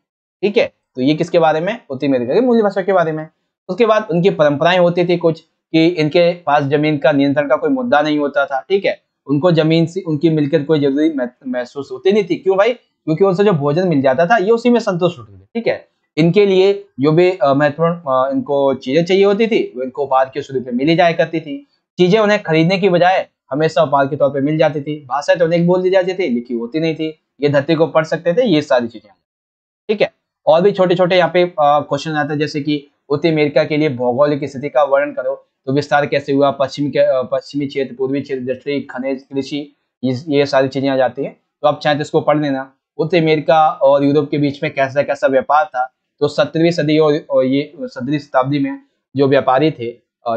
ठीक है तो ये किसके बारे में उत्तरी अमेरिका के मूल्य भाषा के बारे में उसके बाद उनकी परंपराएं होती थी कुछ कि इनके पास जमीन का नियंत्रण का कोई मुद्दा नहीं होता था ठीक है उनको जमीन से उनकी मिलकर कोई जरूरी महसूस होती नहीं थी क्यों भाई क्योंकि उनसे जो भोजन मिल जाता था ये उसी में संतुष्ट होते थे ठीक है इनके लिए जो भी महत्वपूर्ण इनको चीजें चाहिए होती थी वो इनको उपहार के स्वरूप में मिली जाया करती थी चीजें उन्हें खरीदने की बजाय हमेशा उपहार के तौर पर मिल जाती थी भाषा तो उन्हें बोल दी जाती थी लिखी होती नहीं थी ये धरती को पढ़ सकते थे ये सारी चीजें ठीक है और भी छोटे छोटे यहाँ पे क्वेश्चन आते हैं जैसे कि उत्तरी अमेरिका के लिए भौगोलिक स्थिति का वर्णन करो तो विस्तार कैसे हुआ पश्चिमी पश्चिमी क्षेत्र पूर्वी क्षेत्र जटरी खनिज कृषि ये सारी चीजें आ जाती है तो आप चाहें तो इसको पढ़ लेना उत्तर अमेरिका और यूरोप के बीच में कैसा कैसा व्यापार था तो सत्रहवीं सदी और ये सत्रहवीं शताब्दी में जो व्यापारी थे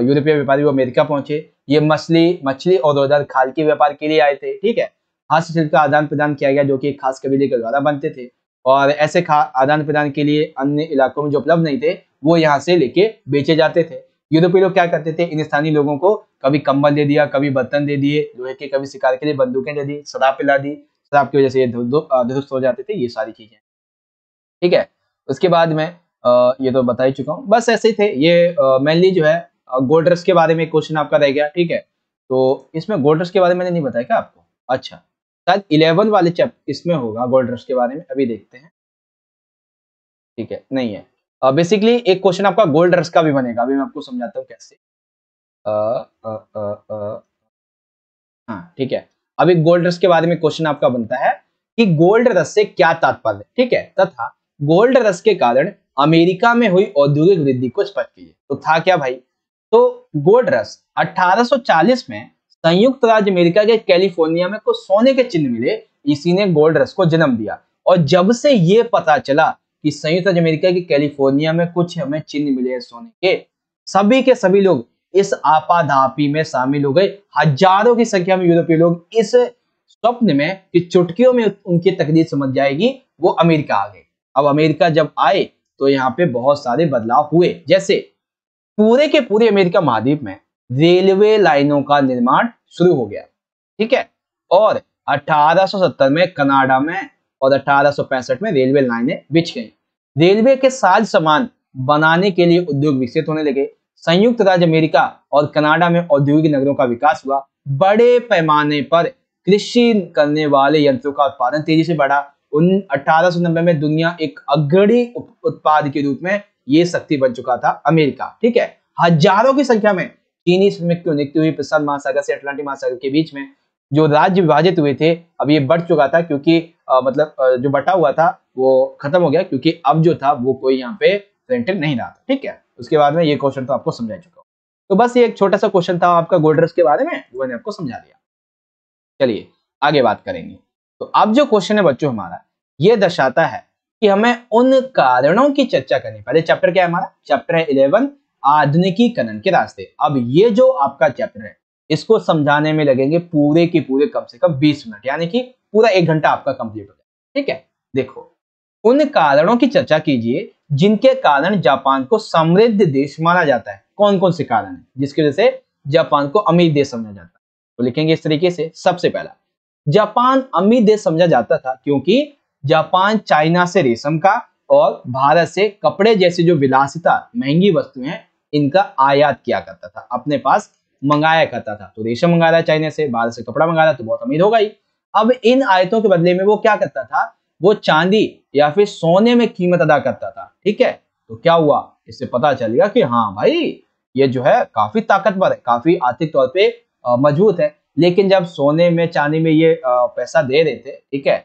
यूरोपीय व्यापारी वो अमेरिका पहुंचे ये मछली मछली और रोजगार खाल के व्यापार के लिए आए थे ठीक है हस्तशिल्प का आदान प्रदान किया गया जो कि खास कबीले के द्वारा बनते थे और ऐसे आदान प्रदान के लिए अन्य इलाकों में जो उपलब्ध नहीं थे वो यहाँ से लेके बेचे जाते थे यूरोपीय लोग क्या करते थे इन स्थानीय लोगों को कभी कंबल दे दिया कभी बर्तन दे दिए लोहे के कभी शिकार के लिए बंदूकें दे दी शराब पिला दी शराब की वजह से ये दुरुस्त हो जाते थे ये सारी चीजें ठीक है उसके बाद में ये तो बता ही चुका हूँ बस ऐसे ही थे ये मेनली जो है गोल्ड के बारे में क्वेश्चन आपका रह गया ठीक है तो इसमें गोल्ड के बारे में मैंने नहीं बताया क्या आपको अच्छा शायद इलेवन वाले चैप्टर इसमें होगा गोल्ड के बारे में अभी देखते हैं ठीक है नहीं है बेसिकली uh, एक क्वेश्चन आपका गोल्ड रस का भी बनेगा अभी मैं आपको समझाता हूँ कैसे uh, uh, uh, हाँ ठीक है अभी गोल्ड रस के बारे में क्वेश्चन आपका बनता है कि गोल्ड रस से क्या तात्पर्य ठीक है तथा गोल्ड रस के कारण अमेरिका में हुई औद्योगिक वृद्धि को स्पष्ट कीजिए तो था क्या भाई तो गोल्ड रस 1840 में संयुक्त राज्य अमेरिका के कैलिफोर्निया में कुछ सोने के चिन्ह मिले इसी ने गोल्ड रस को जन्म दिया और जब से ये पता चला कि संयुक्त राज्य अमेरिका की कैलिफोर्निया में कुछ हमें चिन्ह मिले हैं सोने के सभी के सभी लोग इस आपाधापी में शामिल हो गए हजारों की संख्या में यूरोपीय लोग इस स्वप्न में कि चुटकियों में उनकी तकदीर समझ जाएगी वो अमेरिका आ गए अब अमेरिका जब आए तो यहाँ पे बहुत सारे बदलाव हुए जैसे पूरे के पूरे अमेरिका महाद्वीप में रेलवे लाइनों का निर्माण शुरू हो गया ठीक है और 1870 में कनाडा में और अठारह में रेलवे लाइनें बिछ गई रेलवे के साज सामान बनाने के लिए उद्योग विकसित होने लगे संयुक्त राज्य अमेरिका और कनाडा में औद्योगिक नगरों का विकास हुआ बड़े पैमाने पर कृषि करने वाले यंत्रों का उत्पादन तेजी से बढ़ा उन अठारह में दुनिया एक अग्रणी उत्पाद के रूप में ये शक्ति बन चुका था अमेरिका ठीक है हजारों की संख्या में चीनी श्रमिक क्यों निकती हुई प्रशांत महासागर से अटलांटिक महासागर के बीच में जो राज्य विभाजित हुए थे अब ये बढ़ चुका था क्योंकि आ, मतलब जो बटा हुआ था वो खत्म हो गया क्योंकि अब जो था वो कोई यहाँ पे रेंटेड नहीं रहा था ठीक है उसके बाद में ये क्वेश्चन तो आपको समझा चुका हूँ तो बस ये एक छोटा सा क्वेश्चन था आपका गोल्ड रश के बारे में वो मैंने आपको समझा दिया चलिए आगे बात करेंगे तो अब जो क्वेश्चन है बच्चों हमारा ये दर्शाता है कि हमें उन कारणों की चर्चा करनी पहले चैप्टर क्या है हमारा चैप्टर है इलेवन आधुनिकीकरण के रास्ते अब ये जो आपका चैप्टर है इसको समझाने में लगेंगे पूरे के पूरे कम से कम 20 मिनट यानी कि पूरा एक घंटा आपका कंप्लीट हो जाए ठीक है देखो उन कारणों की चर्चा कीजिए जिनके कारण जापान को समृद्ध देश माना जाता है कौन कौन से कारण है जिसकी वजह से जापान को अमीर देश समझा जाता है तो लिखेंगे इस तरीके से सबसे पहला जापान अमीर देश समझा जाता था क्योंकि जापान चाइना से रेशम का और भारत से कपड़े जैसे जो विलासिता महंगी वस्तुएं हैं इनका आयात किया करता था अपने पास मंगाया करता था तो रेशम मंगा रहा है चाइना से भारत से कपड़ा मंगा रहा है तो बहुत अमीर होगा ही अब इन आयतों के बदले में वो क्या करता था वो चांदी या फिर सोने में कीमत अदा करता था ठीक है तो क्या हुआ इससे पता चलेगा कि हाँ भाई ये जो है काफी ताकतवर है काफी आर्थिक तौर पे मजबूत है लेकिन जब सोने में चांदी में ये पैसा दे रहे थे ठीक है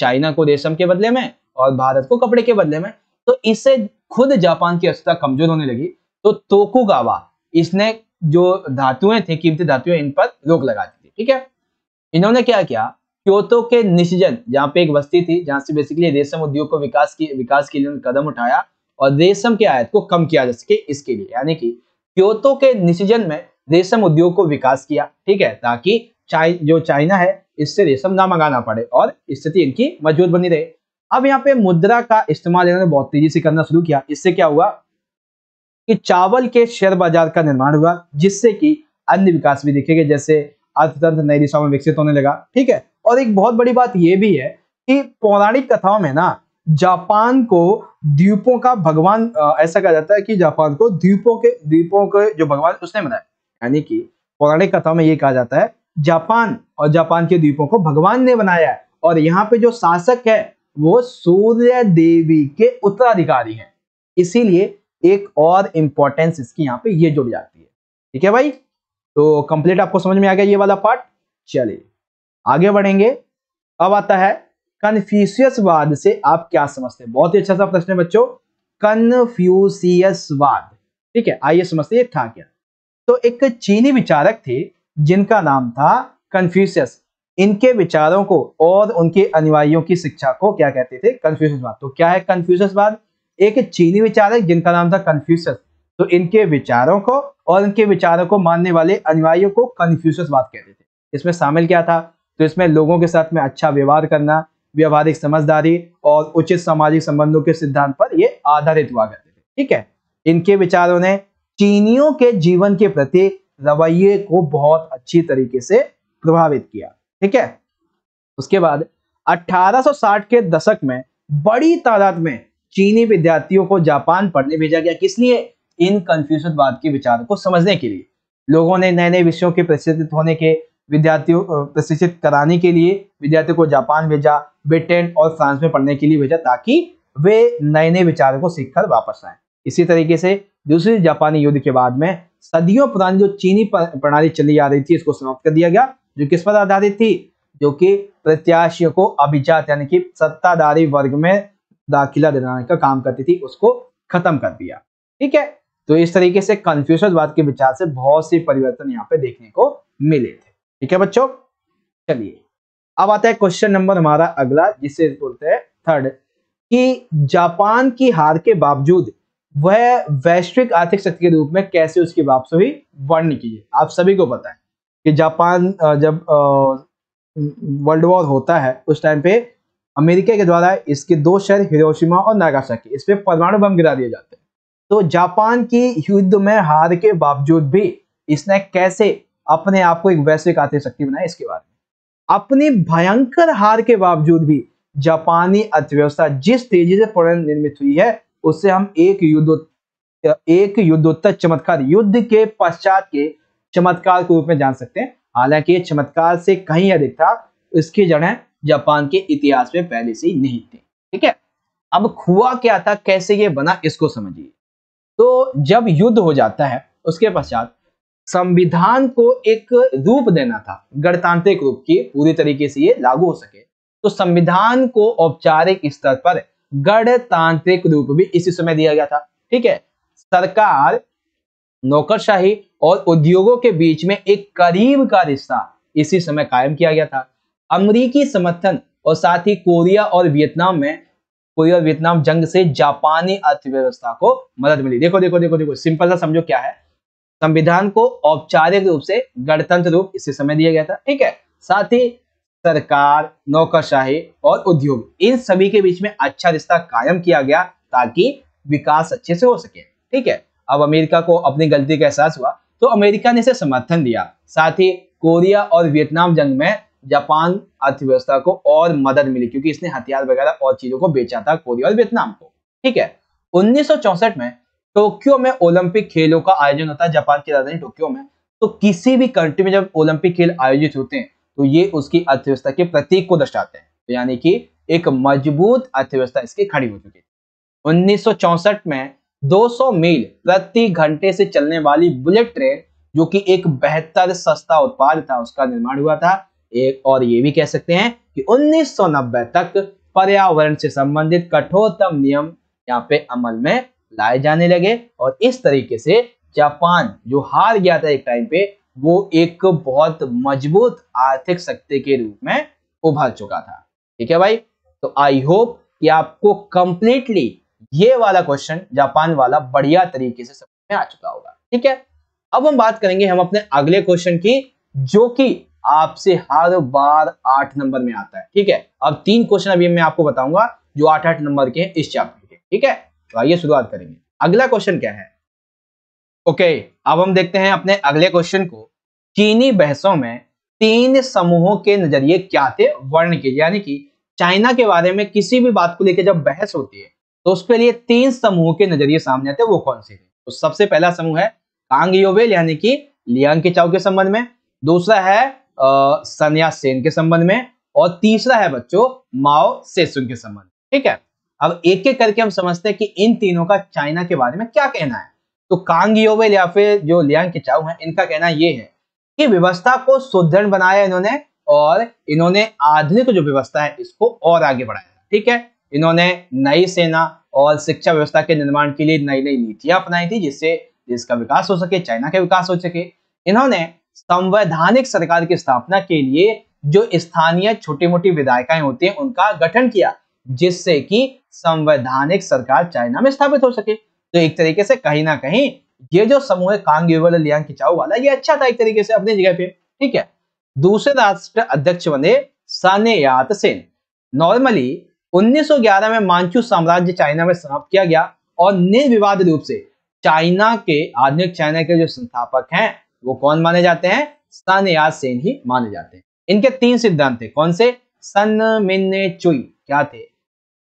चाइना को रेशम के बदले में और भारत को कपड़े के बदले में तो इससे खुद जापान की अवस्था कमजोर होने लगी तो तोकुगावा इसने जो धातुएं थे कीमती धातुएं इन पर रोक लगा दी थी ठीक है इन्होंने क्या किया क्योतो के निशजन जहाँ पे एक बस्ती थी जहाँ से बेसिकली रेशम उद्योग को विकास की विकास के लिए कदम उठाया और रेशम के आयात को कम किया जा सके इसके लिए यानी कि क्योतो के निशजन में रेशम उद्योग को विकास किया ठीक है ताकि चाइ, जो चाइना है इससे रेशम ना मंगाना पड़े और स्थिति इनकी मजबूत बनी रहे अब यहाँ पे मुद्रा का इस्तेमाल इन्होंने बहुत तेजी से करना शुरू किया इससे क्या हुआ कि चावल के शेयर बाजार का निर्माण हुआ जिससे कि अन्य विकास भी दिखेगा जैसे अर्थतंत्र नई दिशाओं में विकसित होने लगा ठीक है और एक बहुत बड़ी बात यह भी है कि पौराणिक कथाओं में ना जापान को द्वीपों का भगवान ऐसा कहा जाता है कि जापान को द्वीपों के द्वीपों के जो भगवान उसने बनाया यानी कि पौराणिक कथाओं में यह कहा जाता है जापान और जापान के द्वीपों को भगवान ने बनाया है और यहाँ पे जो शासक है वो सूर्य देवी के उत्तराधिकारी हैं इसीलिए एक और इंपॉर्टेंस इसकी यहाँ पे ये जुड़ जाती है ठीक है भाई तो कंप्लीट आपको समझ में आ गया ये वाला पार्ट चलिए आगे बढ़ेंगे अब आता है कन्फ्यूशियसवाद से आप क्या समझते हैं बहुत ही अच्छा सा प्रश्न है बच्चों कन्फ्यूशियसवाद ठीक है आइए समझते ये था क्या तो एक चीनी विचारक थे जिनका नाम था कन्फ्यूशियस इनके विचारों को और उनके अनुयायियों की शिक्षा को क्या कहते थे कन्फ्यूशियसवाद तो क्या है कन्फ्यूशियसवाद एक चीनी विचारक जिनका नाम था कन्फ्यूशियस तो इनके विचारों को और इनके विचारों को मानने वाले अनुयायियों को बात कहते थे इसमें शामिल क्या था तो इसमें लोगों के साथ में अच्छा व्यवहार करना व्यवहारिक समझदारी और उचित सामाजिक संबंधों के सिद्धांत पर ये आधारित हुआ करते थे ठीक है इनके विचारों ने चीनियों के जीवन के प्रति रवैये को बहुत अच्छी तरीके से प्रभावित किया ठीक है उसके बाद 1860 के दशक में बड़ी तादाद में चीनी विद्यार्थियों को जापान पढ़ने भेजा गया किस लिए इन बात के विचार को समझने के लिए लोगों ने नए नए विषयों के प्रशिक्षित होने के विद्यार्थियों प्रशिक्षित कराने के लिए विद्यार्थियों को जापान भेजा ब्रिटेन और फ्रांस में पढ़ने के लिए भेजा ताकि वे नए नए विचारों को सीखकर वापस आए इसी तरीके से दूसरे जापानी युद्ध के बाद में सदियों पुरानी जो चीनी प्रणाली चली आ रही थी इसको समाप्त कर दिया गया जो किस पर आधारित थी जो कि प्रत्याशियों को अभिजात यानी कि सत्ताधारी वर्ग में दाखिला दिलाने का काम करती थी उसको खत्म कर दिया ठीक है तो इस तरीके से बात के विचार से बहुत सी परिवर्तन यहाँ पे देखने को मिले थे ठीक है बच्चों चलिए अब आता है क्वेश्चन नंबर हमारा अगला जिसे बोलते हैं थर्ड कि जापान की हार के बावजूद वह वैश्विक आर्थिक शक्ति के रूप में कैसे उसकी वापसी हुई वर्ण कीजिए आप सभी को पता है कि जापान जब वर्ल्ड वॉर होता है उस टाइम पे अमेरिका के द्वारा इसके दो शहर हिरोशिमा और नागासाकी इस पर परमाणु बम गिरा दिए जाते हैं तो जापान की युद्ध में हार के बावजूद भी इसने कैसे अपने आप को एक वैश्विक आर्थिक शक्ति बनाया इसके बारे में अपनी भयंकर हार के बावजूद भी जापानी अर्थव्यवस्था जिस तेजी से निर्मित हुई है उससे हम एक युद्ध एक युद्धोत्तर चमत्कार युद्ध के पश्चात के चमत्कार के रूप में जान सकते हैं हालांकि ये चमत्कार से कहीं अधिक था इसकी जड़ें जापान के इतिहास में पहले से ही नहीं थी ठीक है अब खुआ क्या था कैसे ये बना इसको समझिए तो जब युद्ध हो जाता है उसके पश्चात संविधान को एक रूप देना था गणतांत्रिक रूप की पूरी तरीके से ये लागू हो सके तो संविधान को औपचारिक स्तर पर गणतांत्रिक रूप भी इसी समय दिया गया था ठीक है सरकार नौकरशाही और उद्योगों के बीच में एक करीब का रिश्ता इसी समय कायम किया गया था अमरीकी समर्थन और साथ ही कोरिया और वियतनाम में कोरिया और वियतनाम जंग से जापानी अर्थव्यवस्था को मदद मिली देखो देखो देखो देखो सिंपल सा समझो क्या है संविधान को औपचारिक रूप से गणतंत्र रूप इसे समय दिया गया था ठीक है साथ ही सरकार नौकरशाही और उद्योग इन सभी के बीच में अच्छा रिश्ता कायम किया गया ताकि विकास अच्छे से हो सके ठीक है अब अमेरिका को अपनी गलती का एहसास हुआ तो अमेरिका ने इसे समर्थन दिया साथ ही कोरिया और वियतनाम जंग में जापान अर्थव्यवस्था को और मदद मिली क्योंकि इसने हथियार वगैरह और चीजों को बेचा था कोरिया और वियतनाम को ठीक है उन्नीस में टोक्यो में ओलंपिक खेलों का आयोजन होता है जापान की राजधानी टोक्यो में तो किसी भी कंट्री में जब ओलंपिक खेल आयोजित होते हैं तो ये उसकी अर्थव्यवस्था के प्रतीक को दर्शाते हैं तो यानी कि एक मजबूत अर्थव्यवस्था इसकी खड़ी हो चुकी थी उन्नीस में 200 मील प्रति घंटे से चलने वाली बुलेट ट्रेन जो कि एक बेहतर सस्ता उत्पाद था उसका निर्माण हुआ था एक और ये भी कह सकते हैं कि 1990 तक पर्यावरण से संबंधित कठोरतम नियम यहाँ पे अमल में लाए जाने लगे और इस तरीके से जापान जो हार गया था एक टाइम पे वो एक बहुत मजबूत आर्थिक शक्ति के रूप में उभर चुका था ठीक है भाई तो आई होप कि आपको कंप्लीटली ये वाला क्वेश्चन जापान वाला बढ़िया तरीके से समझ में आ चुका होगा ठीक है अब हम बात करेंगे हम अपने अगले क्वेश्चन की जो कि आपसे हर बार आठ नंबर में आता है ठीक है अब तीन क्वेश्चन अभी मैं आपको बताऊंगा जो आठ आठ नंबर के हैं इस चैप्टर के ठीक है तो आइए शुरुआत करेंगे अगला क्वेश्चन क्या है ओके अब हम देखते हैं अपने अगले क्वेश्चन को चीनी बहसों में तीन समूहों के नजरिए क्या थे वर्ण के यानी कि चाइना के बारे में किसी भी बात को लेकर जब बहस होती है तो उसके लिए तीन समूहों के नजरिए सामने आते हैं वो कौन से थे तो सबसे पहला समूह है कांग योवेल यानी कि लियांग के चाव के संबंध में दूसरा है सन्या सेन के संबंध में और तीसरा है बच्चों माओ सेसुन के संबंध ठीक है अब एक एक करके हम समझते हैं कि इन तीनों का चाइना के बारे में क्या कहना है तो कांग योवेल या फिर जो लियांग के किचाऊ हैं इनका कहना यह है कि व्यवस्था को सुदृढ़ बनाया इन्होंने और इन्होंने आधुनिक जो व्यवस्था है इसको और आगे बढ़ाया ठीक है इन्होंने नई सेना और शिक्षा व्यवस्था के निर्माण के लिए नई नई नीतियां अपनाई थी जिससे देश का विकास हो सके चाइना का विकास हो सके इन्होंने संवैधानिक सरकार की स्थापना के लिए जो स्थानीय छोटी मोटी विधायिकाएं होती हैं उनका गठन किया जिससे कि संवैधानिक सरकार चाइना में स्थापित हो सके तो एक तरीके से कहीं ना कहीं ये जो समूह कांग लियांग किचाओ वाला ये अच्छा था एक तरीके से अपनी जगह पे ठीक है दूसरे राष्ट्र अध्यक्ष बने यात सेन नॉर्मली 1911 में मानचू साम्राज्य चाइना में समाप्त किया गया और निर्विवाद रूप से चाइना के आधुनिक चाइना के जो संस्थापक हैं वो कौन माने जाते हैं सन या सेन ही माने जाते हैं इनके तीन सिद्धांत थे कौन से सन मिन चुई क्या थे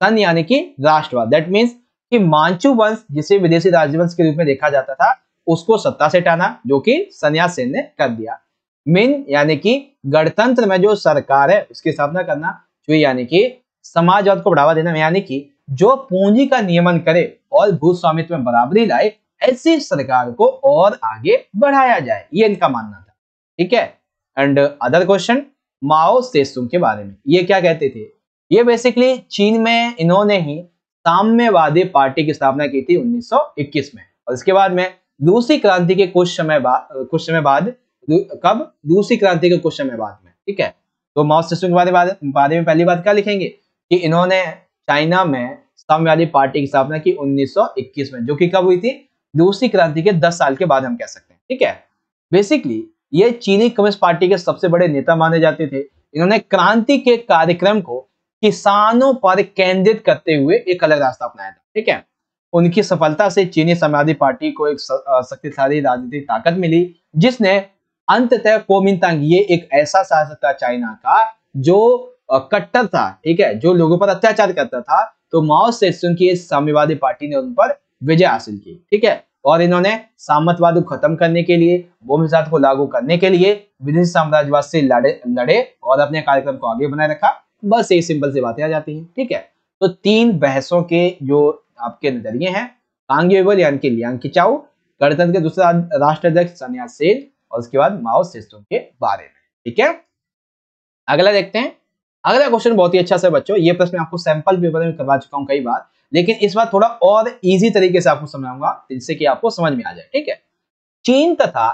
सन यानी कि राष्ट्रवाद दैट मीन्स कि मांचू वंश जिसे विदेशी राजवंश के रूप में देखा जाता था उसको सत्ता से हटाना जो कि सन्यास सेन ने कर दिया मिन यानी कि गणतंत्र में जो सरकार है उसकी स्थापना करना चुई यानी कि समाजवाद को बढ़ावा देना यानी कि जो पूंजी का नियमन करे और भूस्वामित्व में बराबरी लाए ऐसी सरकार को और आगे बढ़ाया जाए ये इनका मानना था ठीक है and other question Mao Tsetung के बारे में ये क्या कहते थे ये बेसिकली चीन में इन्होंने ही साम्यवादी पार्टी की स्थापना की थी 1921 में और इसके बाद में दूसरी क्रांति के कुछ समय बाद कुछ समय बाद कब दूसरी क्रांति के कुछ समय बाद में ठीक है तो माओ सेसुंग के बारे, बारे में पहली बात क्या लिखेंगे कि इन्होंने चाइना में साम्यवादी पार्टी की स्थापना की 1921 में जो कि कब हुई थी दूसरी क्रांति के दस साल के बाद हम कह सकते हैं ठीक है बेसिकली ये चीनी कम्युनिस्ट पार्टी के सबसे बड़े नेता माने जाते थे इन्होंने क्रांति के कार्यक्रम को किसानों पर केंद्रित करते हुए एक अलग रास्ता अपनाया था ठीक है उनकी सफलता से चीनी समाजवादी पार्टी को एक शक्तिशाली राजनीतिक ताकत मिली जिसने अंततः कोमिनतांग ये एक ऐसा शासक था चाइना का जो कट्टर था ठीक है जो लोगों पर अत्याचार करता था तो माओ से की इस साम्यवादी पार्टी ने उन पर विजय हासिल की ठीक है और इन्होंने सामंतवाद को खत्म करने के लिए भूमिजात को लागू करने के लिए विदेशी साम्राज्यवाद से लड़े लड़े और अपने कार्यक्रम को आगे बनाए रखा बस यही सिंपल सी बातें आ जाती हैं ठीक है तो तीन बहसों के जो आपके नजरिए हैं कांगेवल यानी कि लियांग किचाओ गणतंत्र के दूसरे राष्ट्र अध्यक्ष सन्या सेन और उसके बाद माओ सिस्टम के बारे में ठीक है अगला देखते हैं अगला क्वेश्चन बहुत ही अच्छा सा बच्चों ये प्रश्न आपको सैंपल पेपर में करवा चुका हूँ कई बार लेकिन इस बार थोड़ा और इजी तरीके से आपको समझाऊंगा जिससे कि आपको समझ में आ जाए ठीक है चीन तथा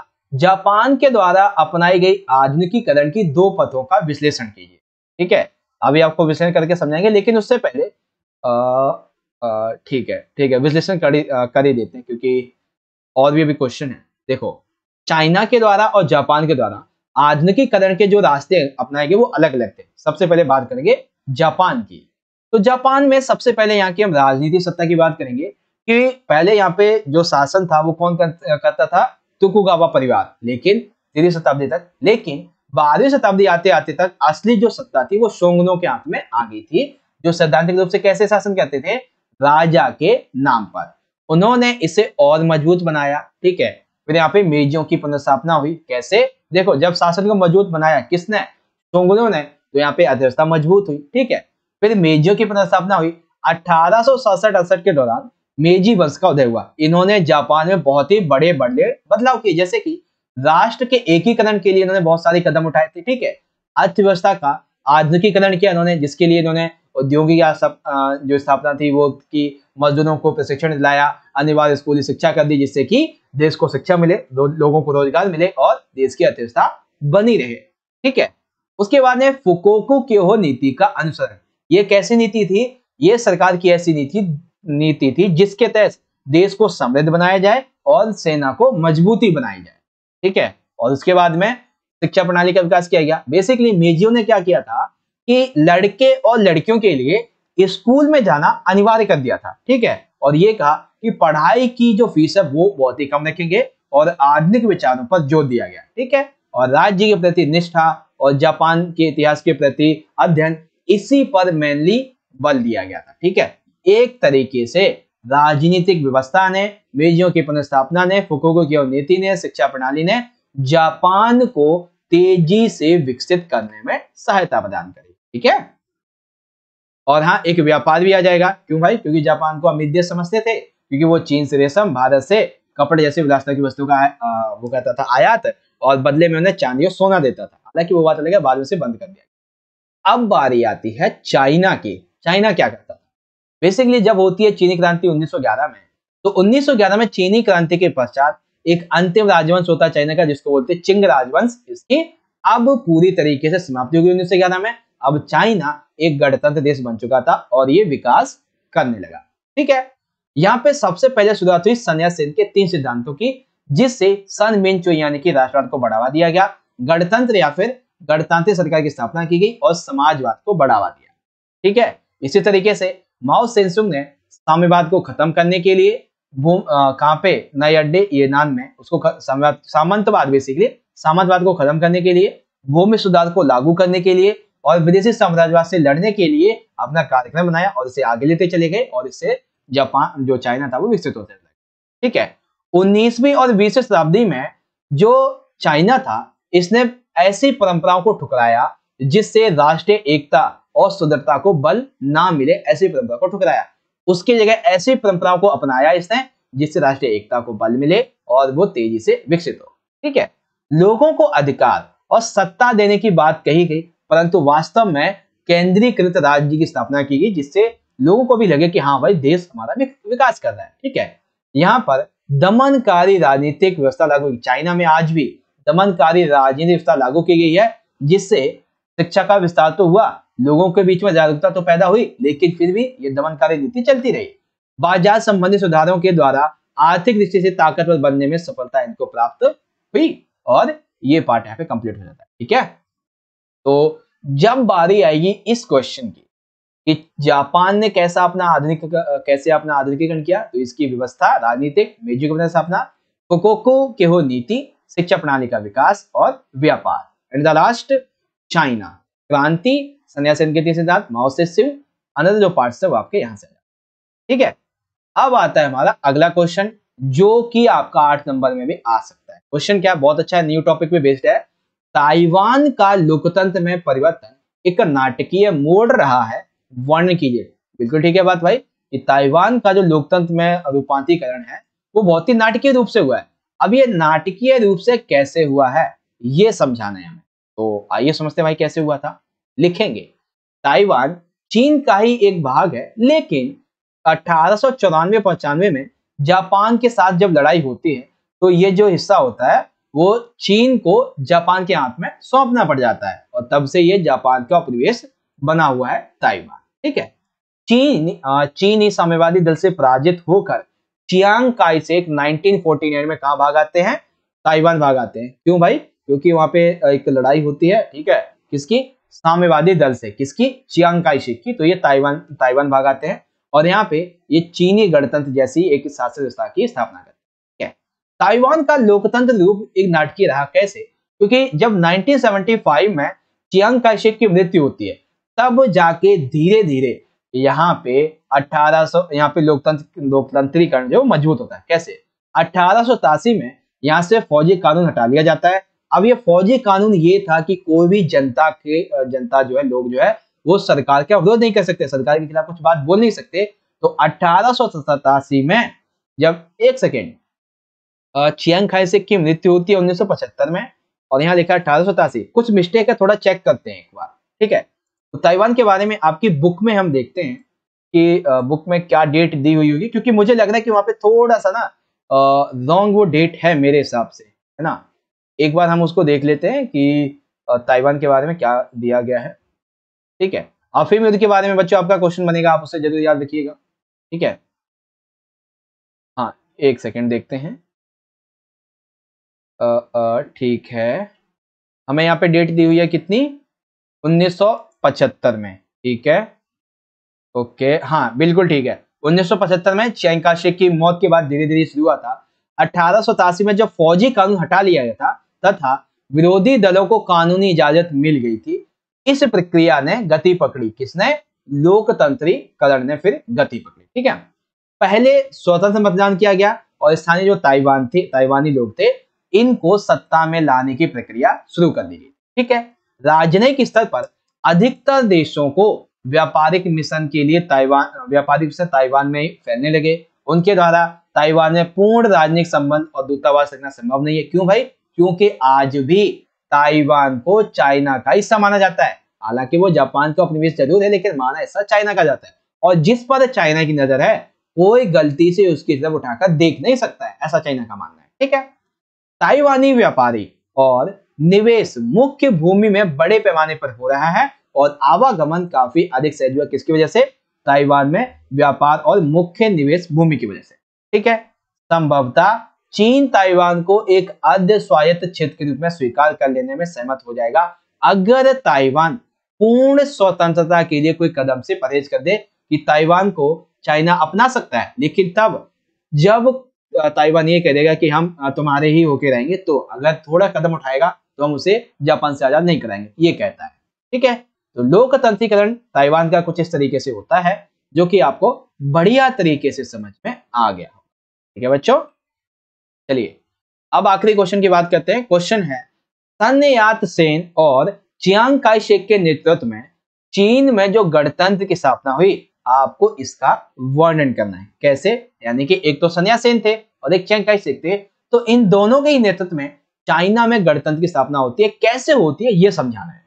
जापान के द्वारा अपनाई गई आधुनिकीकरण की दो पथों का विश्लेषण कीजिए ठीक है अभी आपको विश्लेषण करके समझाएंगे लेकिन उससे पहले ठीक है ठीक है विश्लेषण कर कर ही देते हैं क्योंकि और भी अभी क्वेश्चन है देखो चाइना के द्वारा और जापान के द्वारा आधुनिकीकरण के जो रास्ते अपनाए गए वो अलग अलग थे सबसे पहले बात करेंगे जापान की तो जापान में सबसे पहले यहाँ की हम राजनीति सत्ता की बात करेंगे कि पहले यहाँ पे जो शासन था वो कौन करता था तुकुगावा परिवार लेकिन तेरहवीं शताब्दी तक लेकिन बारहवीं शताब्दी आते आते तक असली जो सत्ता थी वो सोंगनों के हाथ में आ गई थी जो सैद्धांतिक रूप से कैसे शासन करते थे राजा के नाम पर उन्होंने इसे और मजबूत बनाया ठीक है फिर यहाँ पे मेजियों की पुनर्स्थापना हुई कैसे देखो जब शासन को मजबूत बनाया किसने सोंगनो ने तो यहाँ पे अध्यक्षता मजबूत हुई ठीक है फिर मेजियो की पुनर्स्थापना हुई अठारह सौ के दौरान मेजी वंश का उदय हुआ इन्होंने जापान में बहुत ही बड़े बड़े बदलाव किए जैसे कि राष्ट्र के एकीकरण के लिए इन्होंने बहुत सारे कदम उठाए थे ठीक है अर्थव्यवस्था का आधुनिकीकरण किया इन्होंने जिसके लिए इन्होंने औद्योगिक जो स्थापना थी वो की मजदूरों को प्रशिक्षण दिलाया अनिवार्य स्कूली शिक्षा कर दी जिससे कि देश को शिक्षा मिले लोगों को रोजगार मिले और देश की अर्थव्यवस्था बनी रहे ठीक है उसके बाद में फुकोकू हो नीति का अनुसरण ये कैसी नीति थी ये सरकार की ऐसी नीति नीति थी जिसके तहत देश को समृद्ध बनाया जाए और सेना को मजबूती बनाई जाए ठीक है और उसके बाद में शिक्षा प्रणाली का विकास किया गया बेसिकली मेजियो ने क्या किया था कि लड़के और लड़कियों के लिए स्कूल में जाना अनिवार्य कर दिया था ठीक है और ये कहा कि पढ़ाई की जो फीस है वो बहुत ही कम रखेंगे और आधुनिक विचारों पर जोर दिया गया ठीक है और राज्य के प्रति निष्ठा और जापान के इतिहास के प्रति अध्ययन इसी पर मेनली बल दिया गया था ठीक है एक तरीके से राजनीतिक व्यवस्था ने मेजियों की पुनर्स्थापना ने फुकोगो की और नीति ने शिक्षा प्रणाली ने जापान को तेजी से विकसित करने में सहायता प्रदान करी ठीक है और हाँ एक व्यापार भी आ जाएगा क्यों भाई क्योंकि जापान को अमित समझते थे क्योंकि वो चीन से रेशम भारत से कपड़े जैसे विलासता की वस्तु का आ, वो कहता था आयात और बदले में उन्हें चांदी और सोना देता था हालांकि वो बात अलग है बाद में से बंद कर दिया अब बारी आती है चाइना की चाइना क्या करता था बेसिकली जब होती है चीनी क्रांति 1911 में तो 1911 में चीनी क्रांति के पश्चात एक अंतिम राजवंश होता है चाइना का जिसको बोलते हैं चिंग राजवंश इसकी अब पूरी तरीके से समाप्ति होगी उन्नीस सौ में अब चाइना एक गणतंत्र देश बन चुका था और ये विकास करने लगा ठीक है यहाँ पे सबसे पहले शुरुआत हुई सन्यासेन के तीन सिद्धांतों की जिससे सन मिन चो यानी कि राष्ट्रवाद को बढ़ावा दिया गया गणतंत्र या फिर गणतांत्रिक सरकार की स्थापना की गई और समाजवाद को बढ़ावा दिया ठीक है इसी तरीके से माओ सेंसुंग ने साम्यवाद को खत्म करने के लिए कहाँ पे नए अड्डे येनान में उसको सामंतवाद बेसिकली सामंतवाद को खत्म करने के लिए भूमि सुधार को लागू करने के लिए और विदेशी साम्राज्यवाद से लड़ने के लिए अपना कार्यक्रम बनाया और इसे आगे लेते चले गए और इससे जापान जो चाइना था वो विकसित होते लगा ठीक है उन्नीसवीं और बीसवीं शताब्दी में जो चाइना था इसने ऐसी परंपराओं को ठुकराया जिससे राष्ट्रीय एकता और सुदृढ़ता को बल ना मिले ऐसी परंपरा को ठुकराया उसकी जगह ऐसी परंपराओं को अपनाया इसने जिससे राष्ट्रीय एकता को बल मिले और वो तेजी से विकसित हो ठीक है लोगों को अधिकार और सत्ता देने की बात कही गई परंतु वास्तव में केंद्रीकृत राज्य की स्थापना की गई जिससे लोगों को भी लगे कि हाँ भाई देश हमारा विकास कर रहा है ठीक है यहाँ पर दमनकारी राजनीतिक व्यवस्था लागू चाइना में आज भी दमनकारी राजनीति व्यवस्था लागू की गई है जिससे शिक्षा का विस्तार तो हुआ लोगों के बीच में जागरूकता तो पैदा हुई लेकिन फिर भी ये दमनकारी नीति चलती रही बाजार संबंधी सुधारों के द्वारा आर्थिक दृष्टि से ताकतवर बनने में सफलता इनको प्राप्त हुई और ये पार्ट यहाँ पे कंप्लीट हो जाता है ठीक है तो जब बारी आएगी इस क्वेश्चन की कि जापान ने कैसा अपना आधुनिक कैसे अपना आधुनिकीकरण किया तो इसकी व्यवस्था राजनीतिक मेजिक स्थापना कोकोको हो नीति शिक्षा प्रणाली का विकास और व्यापार एंड द लास्ट चाइना क्रांति सिद्धांत अनदर जो पार्ट है वो आपके यहाँ से ठीक है अब आता है हमारा अगला क्वेश्चन जो कि आपका आठ नंबर में भी आ सकता है क्वेश्चन क्या बहुत अच्छा है न्यू टॉपिक पे बेस्ड है ताइवान का लोकतंत्र में परिवर्तन एक नाटकीय मोड़ रहा है वर्ण कीजिए बिल्कुल ठीक है बात भाई कि ताइवान का जो लोकतंत्र में रूपांतरीकरण है वो बहुत ही नाटकीय रूप से हुआ है अब ये नाटकीय रूप से कैसे हुआ है ये समझाना है हमें तो आइए समझते भाई कैसे हुआ था लिखेंगे ताइवान चीन का ही एक भाग है लेकिन अठारह सौ में जापान के साथ जब लड़ाई होती है तो ये जो हिस्सा होता है वो चीन को जापान के हाथ में सौंपना पड़ जाता है और तब से ये जापान का उपनिवेश बना हुआ है ताइवान ठीक है चीन चीनी साम्यवादी दल से पराजित होकर चियांग काई से 1949 में कहा भाग आते हैं ताइवान भाग आते हैं क्यों भाई क्योंकि वहां पे एक लड़ाई होती है ठीक है किसकी साम्यवादी दल से किसकी चियांग काइशेक की तो ये ताइवान ताइवान भाग आते हैं और यहाँ पे ये चीनी गणतंत्र जैसी एक शासन व्यवस्था की स्थापना करते हैं ताइवान का लोकतंत्र रूप एक नाटकीय रहा कैसे क्योंकि जब 1975 में चियांग काइशेक की मृत्यु होती है तब जाके धीरे धीरे यहाँ पे 1800 यहाँ पे लोकतंत्र लोकतंत्रीकरण जो मजबूत होता है कैसे अठारह में यहाँ से फौजी कानून हटा लिया जाता है अब ये फौजी कानून ये था कि कोई भी जनता के जनता जो है लोग जो है वो सरकार का विरोध नहीं कर सकते सरकार के खिलाफ कुछ बात बोल नहीं सकते तो अठारह में जब एक सेकेंड चियांग खाई से की मृत्यु होती है उन्नीस में और यहाँ लिखा है अठारह कुछ मिस्टेक है थोड़ा चेक करते हैं एक बार ठीक है तो ताइवान के बारे में आपकी बुक में हम देखते हैं कि बुक में क्या डेट दी हुई होगी क्योंकि मुझे लग रहा है कि वहाँ पे थोड़ा सा ना रॉन्ग वो डेट है मेरे हिसाब से है ना एक बार हम उसको देख लेते हैं कि ताइवान के बारे में क्या दिया गया है ठीक है अफीम युद्ध के बारे में बच्चों आपका क्वेश्चन बनेगा आप उसे जरूर याद रखिएगा ठीक है हाँ एक सेकेंड देखते हैं ठीक है हमें यहाँ पे डेट दी हुई है कितनी उन्नीस सौ 1975 में ठीक है ओके हाँ बिल्कुल ठीक है 1975 में चैन काशेक की मौत के बाद धीरे धीरे शुरू हुआ था अठारह में जब फौजी कानून हटा लिया गया था तथा विरोधी दलों को कानूनी इजाजत मिल गई थी इस प्रक्रिया ने गति पकड़ी किसने लोकतंत्रीकरण ने फिर गति पकड़ी ठीक है पहले स्वतंत्र मतदान किया गया और स्थानीय जो ताइवान थे ताइवानी लोग थे इनको सत्ता में लाने की प्रक्रिया शुरू कर दी गई ठीक है राजनयिक स्तर पर अधिकतर देशों को व्यापारिक मिशन के लिए ताइवान व्यापारिक मिशन ताइवान में फैलने लगे उनके द्वारा ताइवान में पूर्ण राजनीतिक संबंध और दूतावास रखना संभव नहीं है क्यों भाई क्योंकि आज भी ताइवान को चाइना का हिस्सा माना जाता है हालांकि वो जापान का उपनिवेश जरूर है लेकिन माना ऐसा चाइना का जाता है और जिस पर चाइना की नजर है कोई गलती से उसकी तरफ उठाकर देख नहीं सकता है ऐसा चाइना का मानना है ठीक है ताइवानी व्यापारी और निवेश मुख्य भूमि में बड़े पैमाने पर हो रहा है और आवागमन काफी अधिक सहज हुआ किसकी वजह से ताइवान में व्यापार और मुख्य निवेश भूमि की वजह से ठीक है संभवतः चीन ताइवान को एक अध्य स्वायत्त क्षेत्र के रूप में स्वीकार कर लेने में सहमत हो जाएगा अगर ताइवान पूर्ण स्वतंत्रता के लिए कोई कदम से परहेज कर दे कि ताइवान को चाइना अपना सकता है लेकिन तब जब ताइवान ये कह देगा कि हम तुम्हारे ही होके रहेंगे तो अगर थोड़ा कदम उठाएगा तो हम उसे जापान से आजाद नहीं कराएंगे ये कहता है ठीक है तो लोकतंत्रीकरण ताइवान का कुछ इस तरीके से होता है जो कि आपको बढ़िया तरीके से समझ में आ गया ठीक है बच्चों चलिए अब आखिरी क्वेश्चन की बात करते हैं क्वेश्चन है सन्यात सेन और चियांग काई के नेतृत्व में चीन में जो गणतंत्र की स्थापना हुई आपको इसका वर्णन करना है कैसे यानी कि एक तो सन्यासेन थे और एक चियांग काई शेख थे तो इन दोनों के ही नेतृत्व में चाइना में गणतंत्र की स्थापना होती है कैसे होती है यह समझाना है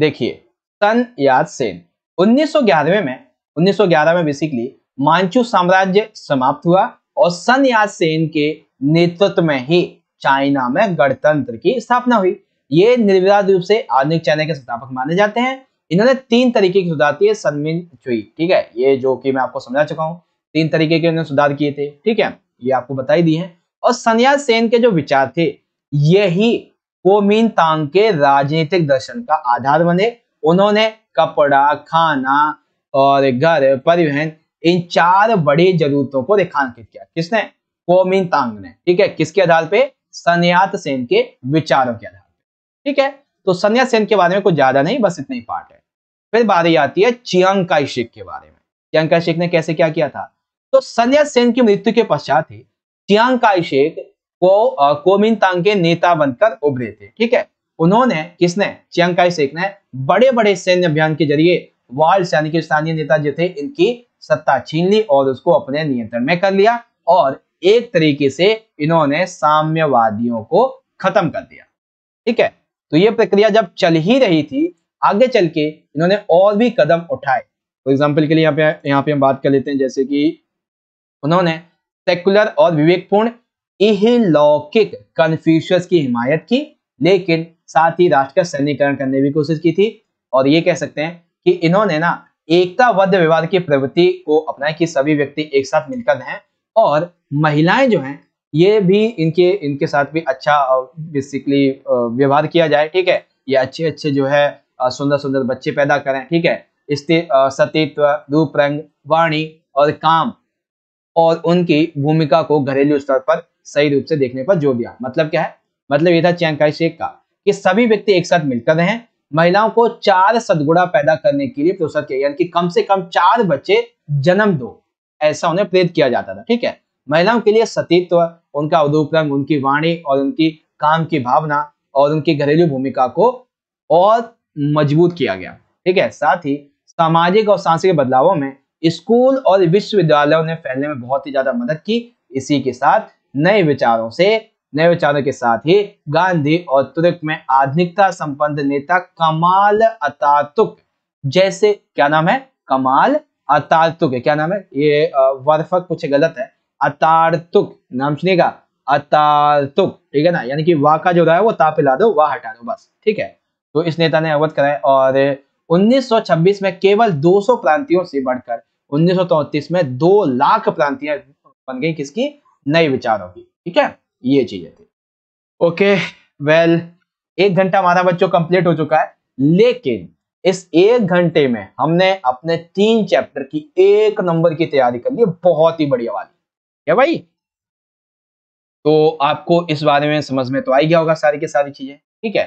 देखिए तन याद सेन उन्नीस में उन्नीस में बेसिकली मांचू साम्राज्य समाप्त हुआ और सन याद सेन के नेतृत्व में ही चाइना में गणतंत्र की स्थापना हुई ये निर्विवाद रूप से आधुनिक चाइना के संस्थापक माने जाते हैं इन्होंने तीन तरीके की सुधार किए सनमिन चुई ठीक है ये जो कि मैं आपको समझा चुका हूँ तीन तरीके के उन्होंने सुधार किए थे ठीक है ये आपको बताई दी है और सनयाद सेन के जो विचार थे यही कोमिन तांग के राजनीतिक दर्शन का आधार बने उन्होंने कपड़ा खाना और घर परिवहन इन चार बड़ी जरूरतों को रेखांकित किया किसने तांग ने ठीक है किसके आधार पे सन्यात सेन के विचारों के आधार पे ठीक है तो सन्यात सेन के बारे में कुछ ज्यादा नहीं बस इतना ही पार्ट है फिर बारी आती है चियांग शिक के बारे में चियांग काई ने कैसे क्या किया था तो सन्यात सेन की मृत्यु के पश्चात ही चियांग शेख को आ, कोमिनतांग के नेता बनकर उभरे थे ठीक है उन्होंने किसने चियांग शेख ने बड़े बड़े सैन्य अभियान के जरिए वाल सैनिक स्थानीय नेता जो थे इनकी सत्ता छीन ली और उसको अपने नियंत्रण में कर लिया और एक तरीके से इन्होंने साम्यवादियों को खत्म कर दिया ठीक है तो ये प्रक्रिया जब चल ही रही थी आगे चल के इन्होंने और भी कदम उठाए फॉर एग्जाम्पल के लिए यहाँ पे यहाँ पे हम बात कर लेते हैं जैसे कि उन्होंने सेकुलर और विवेकपूर्ण लौकिक कन्फ्यूशियस की हिमायत की लेकिन साथ ही राष्ट्र का सैनिकरण करने की कोशिश की थी और ये कह सकते हैं कि इन्होंने ना एकतावद्ध विवाद की प्रवृत्ति को अपनाया कि सभी व्यक्ति एक साथ मिलकर रहें और महिलाएं जो हैं ये भी इनके इनके साथ भी अच्छा बेसिकली व्यवहार किया जाए ठीक है ये अच्छे अच्छे जो है सुंदर सुंदर बच्चे पैदा करें ठीक है स्थित सतीत्व रूप रंग वाणी और काम और उनकी भूमिका को घरेलू स्तर पर सही रूप से देखने पर जोर दिया मतलब क्या है मतलब ये था चैंकाई शेख का कि सभी व्यक्ति एक साथ मिलकर रहे महिलाओं को चार सदगुणा पैदा करने के लिए प्रोत्साहित किया यानी कि कम से कम चार बच्चे जन्म दो ऐसा उन्हें प्रेरित किया जाता था ठीक है महिलाओं के लिए सतीत्व उनका अवरूप उनकी वाणी और उनकी काम की भावना और उनकी घरेलू भूमिका को और मजबूत किया गया ठीक है साथ ही सामाजिक और सांस्कृतिक बदलावों में स्कूल और विश्वविद्यालयों ने फैलने में बहुत ही ज्यादा मदद की इसी के साथ नए विचारों से नए विचारों के साथ ही गांधी और तुर्क में आधुनिकता संपन्न नेता कमाल अतातुक जैसे क्या नाम है कमाल अतारतुक क्या नाम है ये वर्फक कुछ गलत है अतारतुक नाम सुनिएगा अतारतुक ठीक है ना यानी कि वाह का जो रहा है वो ता पिला दो वाह हटा दो बस ठीक है तो इस नेता ने अवगत कराया और 1926 में केवल 200 प्रांतियों से बढ़कर 1934 में दो लाख प्रांतियां बन गई किसकी नए विचारों की ठीक है ये चीजें थी ओके वेल एक घंटा हमारा बच्चों कंप्लीट हो चुका है लेकिन इस एक घंटे में हमने अपने तीन चैप्टर की एक नंबर की तैयारी कर ली बहुत ही बढ़िया वाली क्या भाई तो आपको इस बारे में समझ में तो आई गया होगा सारी की सारी चीजें ठीक है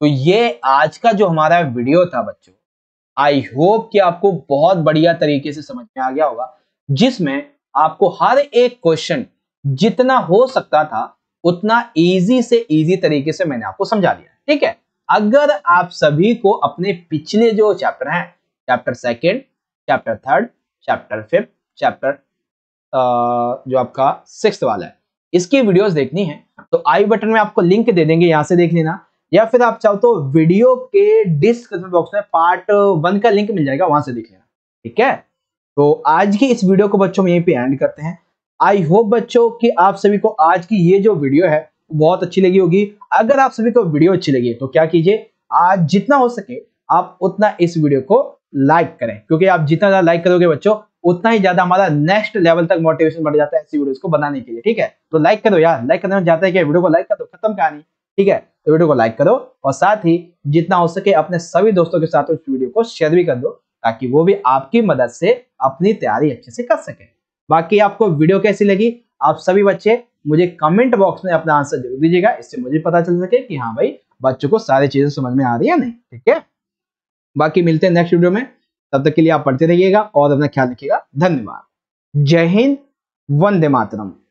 तो ये आज का जो हमारा वीडियो था बच्चों आई होप कि आपको बहुत बढ़िया तरीके से समझ में आ गया होगा जिसमें आपको हर एक क्वेश्चन जितना हो सकता था उतना इजी से इजी तरीके से मैंने आपको समझा दिया ठीक है अगर आप सभी को अपने पिछले जो चैप्टर हैं chapter second chapter third chapter fifth chapter जो आपका सिक्स वाला है इसकी वीडियोस देखनी है तो आई बटन में आपको लिंक दे देंगे यहां से देख लेना या फिर आप चाहो तो वीडियो के डिस्क्रिप्शन बॉक्स में पार्ट वन का लिंक मिल जाएगा वहां से देख लेना ठीक है तो आज की इस वीडियो को बच्चों में यहीं पे एंड करते हैं आई होप बच्चों कि आप सभी को आज की ये जो वीडियो है बहुत अच्छी लगी होगी अगर आप सभी को वीडियो अच्छी लगी तो क्या कीजिए आज जितना हो सके आप उतना इस वीडियो को लाइक करें क्योंकि आप जितना ज्यादा लाइक करोगे बच्चों उतना ही ज्यादा हमारा नेक्स्ट लेवल तक मोटिवेशन बढ़ जाता है ऐसी वीडियोस को बनाने के लिए ठीक है तो लाइक करो यार लाइक में जाता है कि वीडियो को लाइक कर दो खत्म कहानी ठीक है तो वीडियो को लाइक करो और साथ ही जितना हो सके अपने सभी दोस्तों के साथ उस वीडियो को शेयर भी कर दो ताकि वो भी आपकी मदद से अपनी तैयारी अच्छे से कर सके बाकी आपको वीडियो कैसी लगी आप सभी बच्चे मुझे कमेंट बॉक्स में अपना आंसर जरूर दीजिएगा इससे मुझे पता चल सके कि हाँ भाई बच्चों को सारी चीजें समझ में आ रही है नहीं ठीक है बाकी मिलते हैं नेक्स्ट वीडियो में तब तक के लिए आप पढ़ते रहिएगा और अपना ख्याल रखिएगा धन्यवाद जय हिंद वंदे मातरम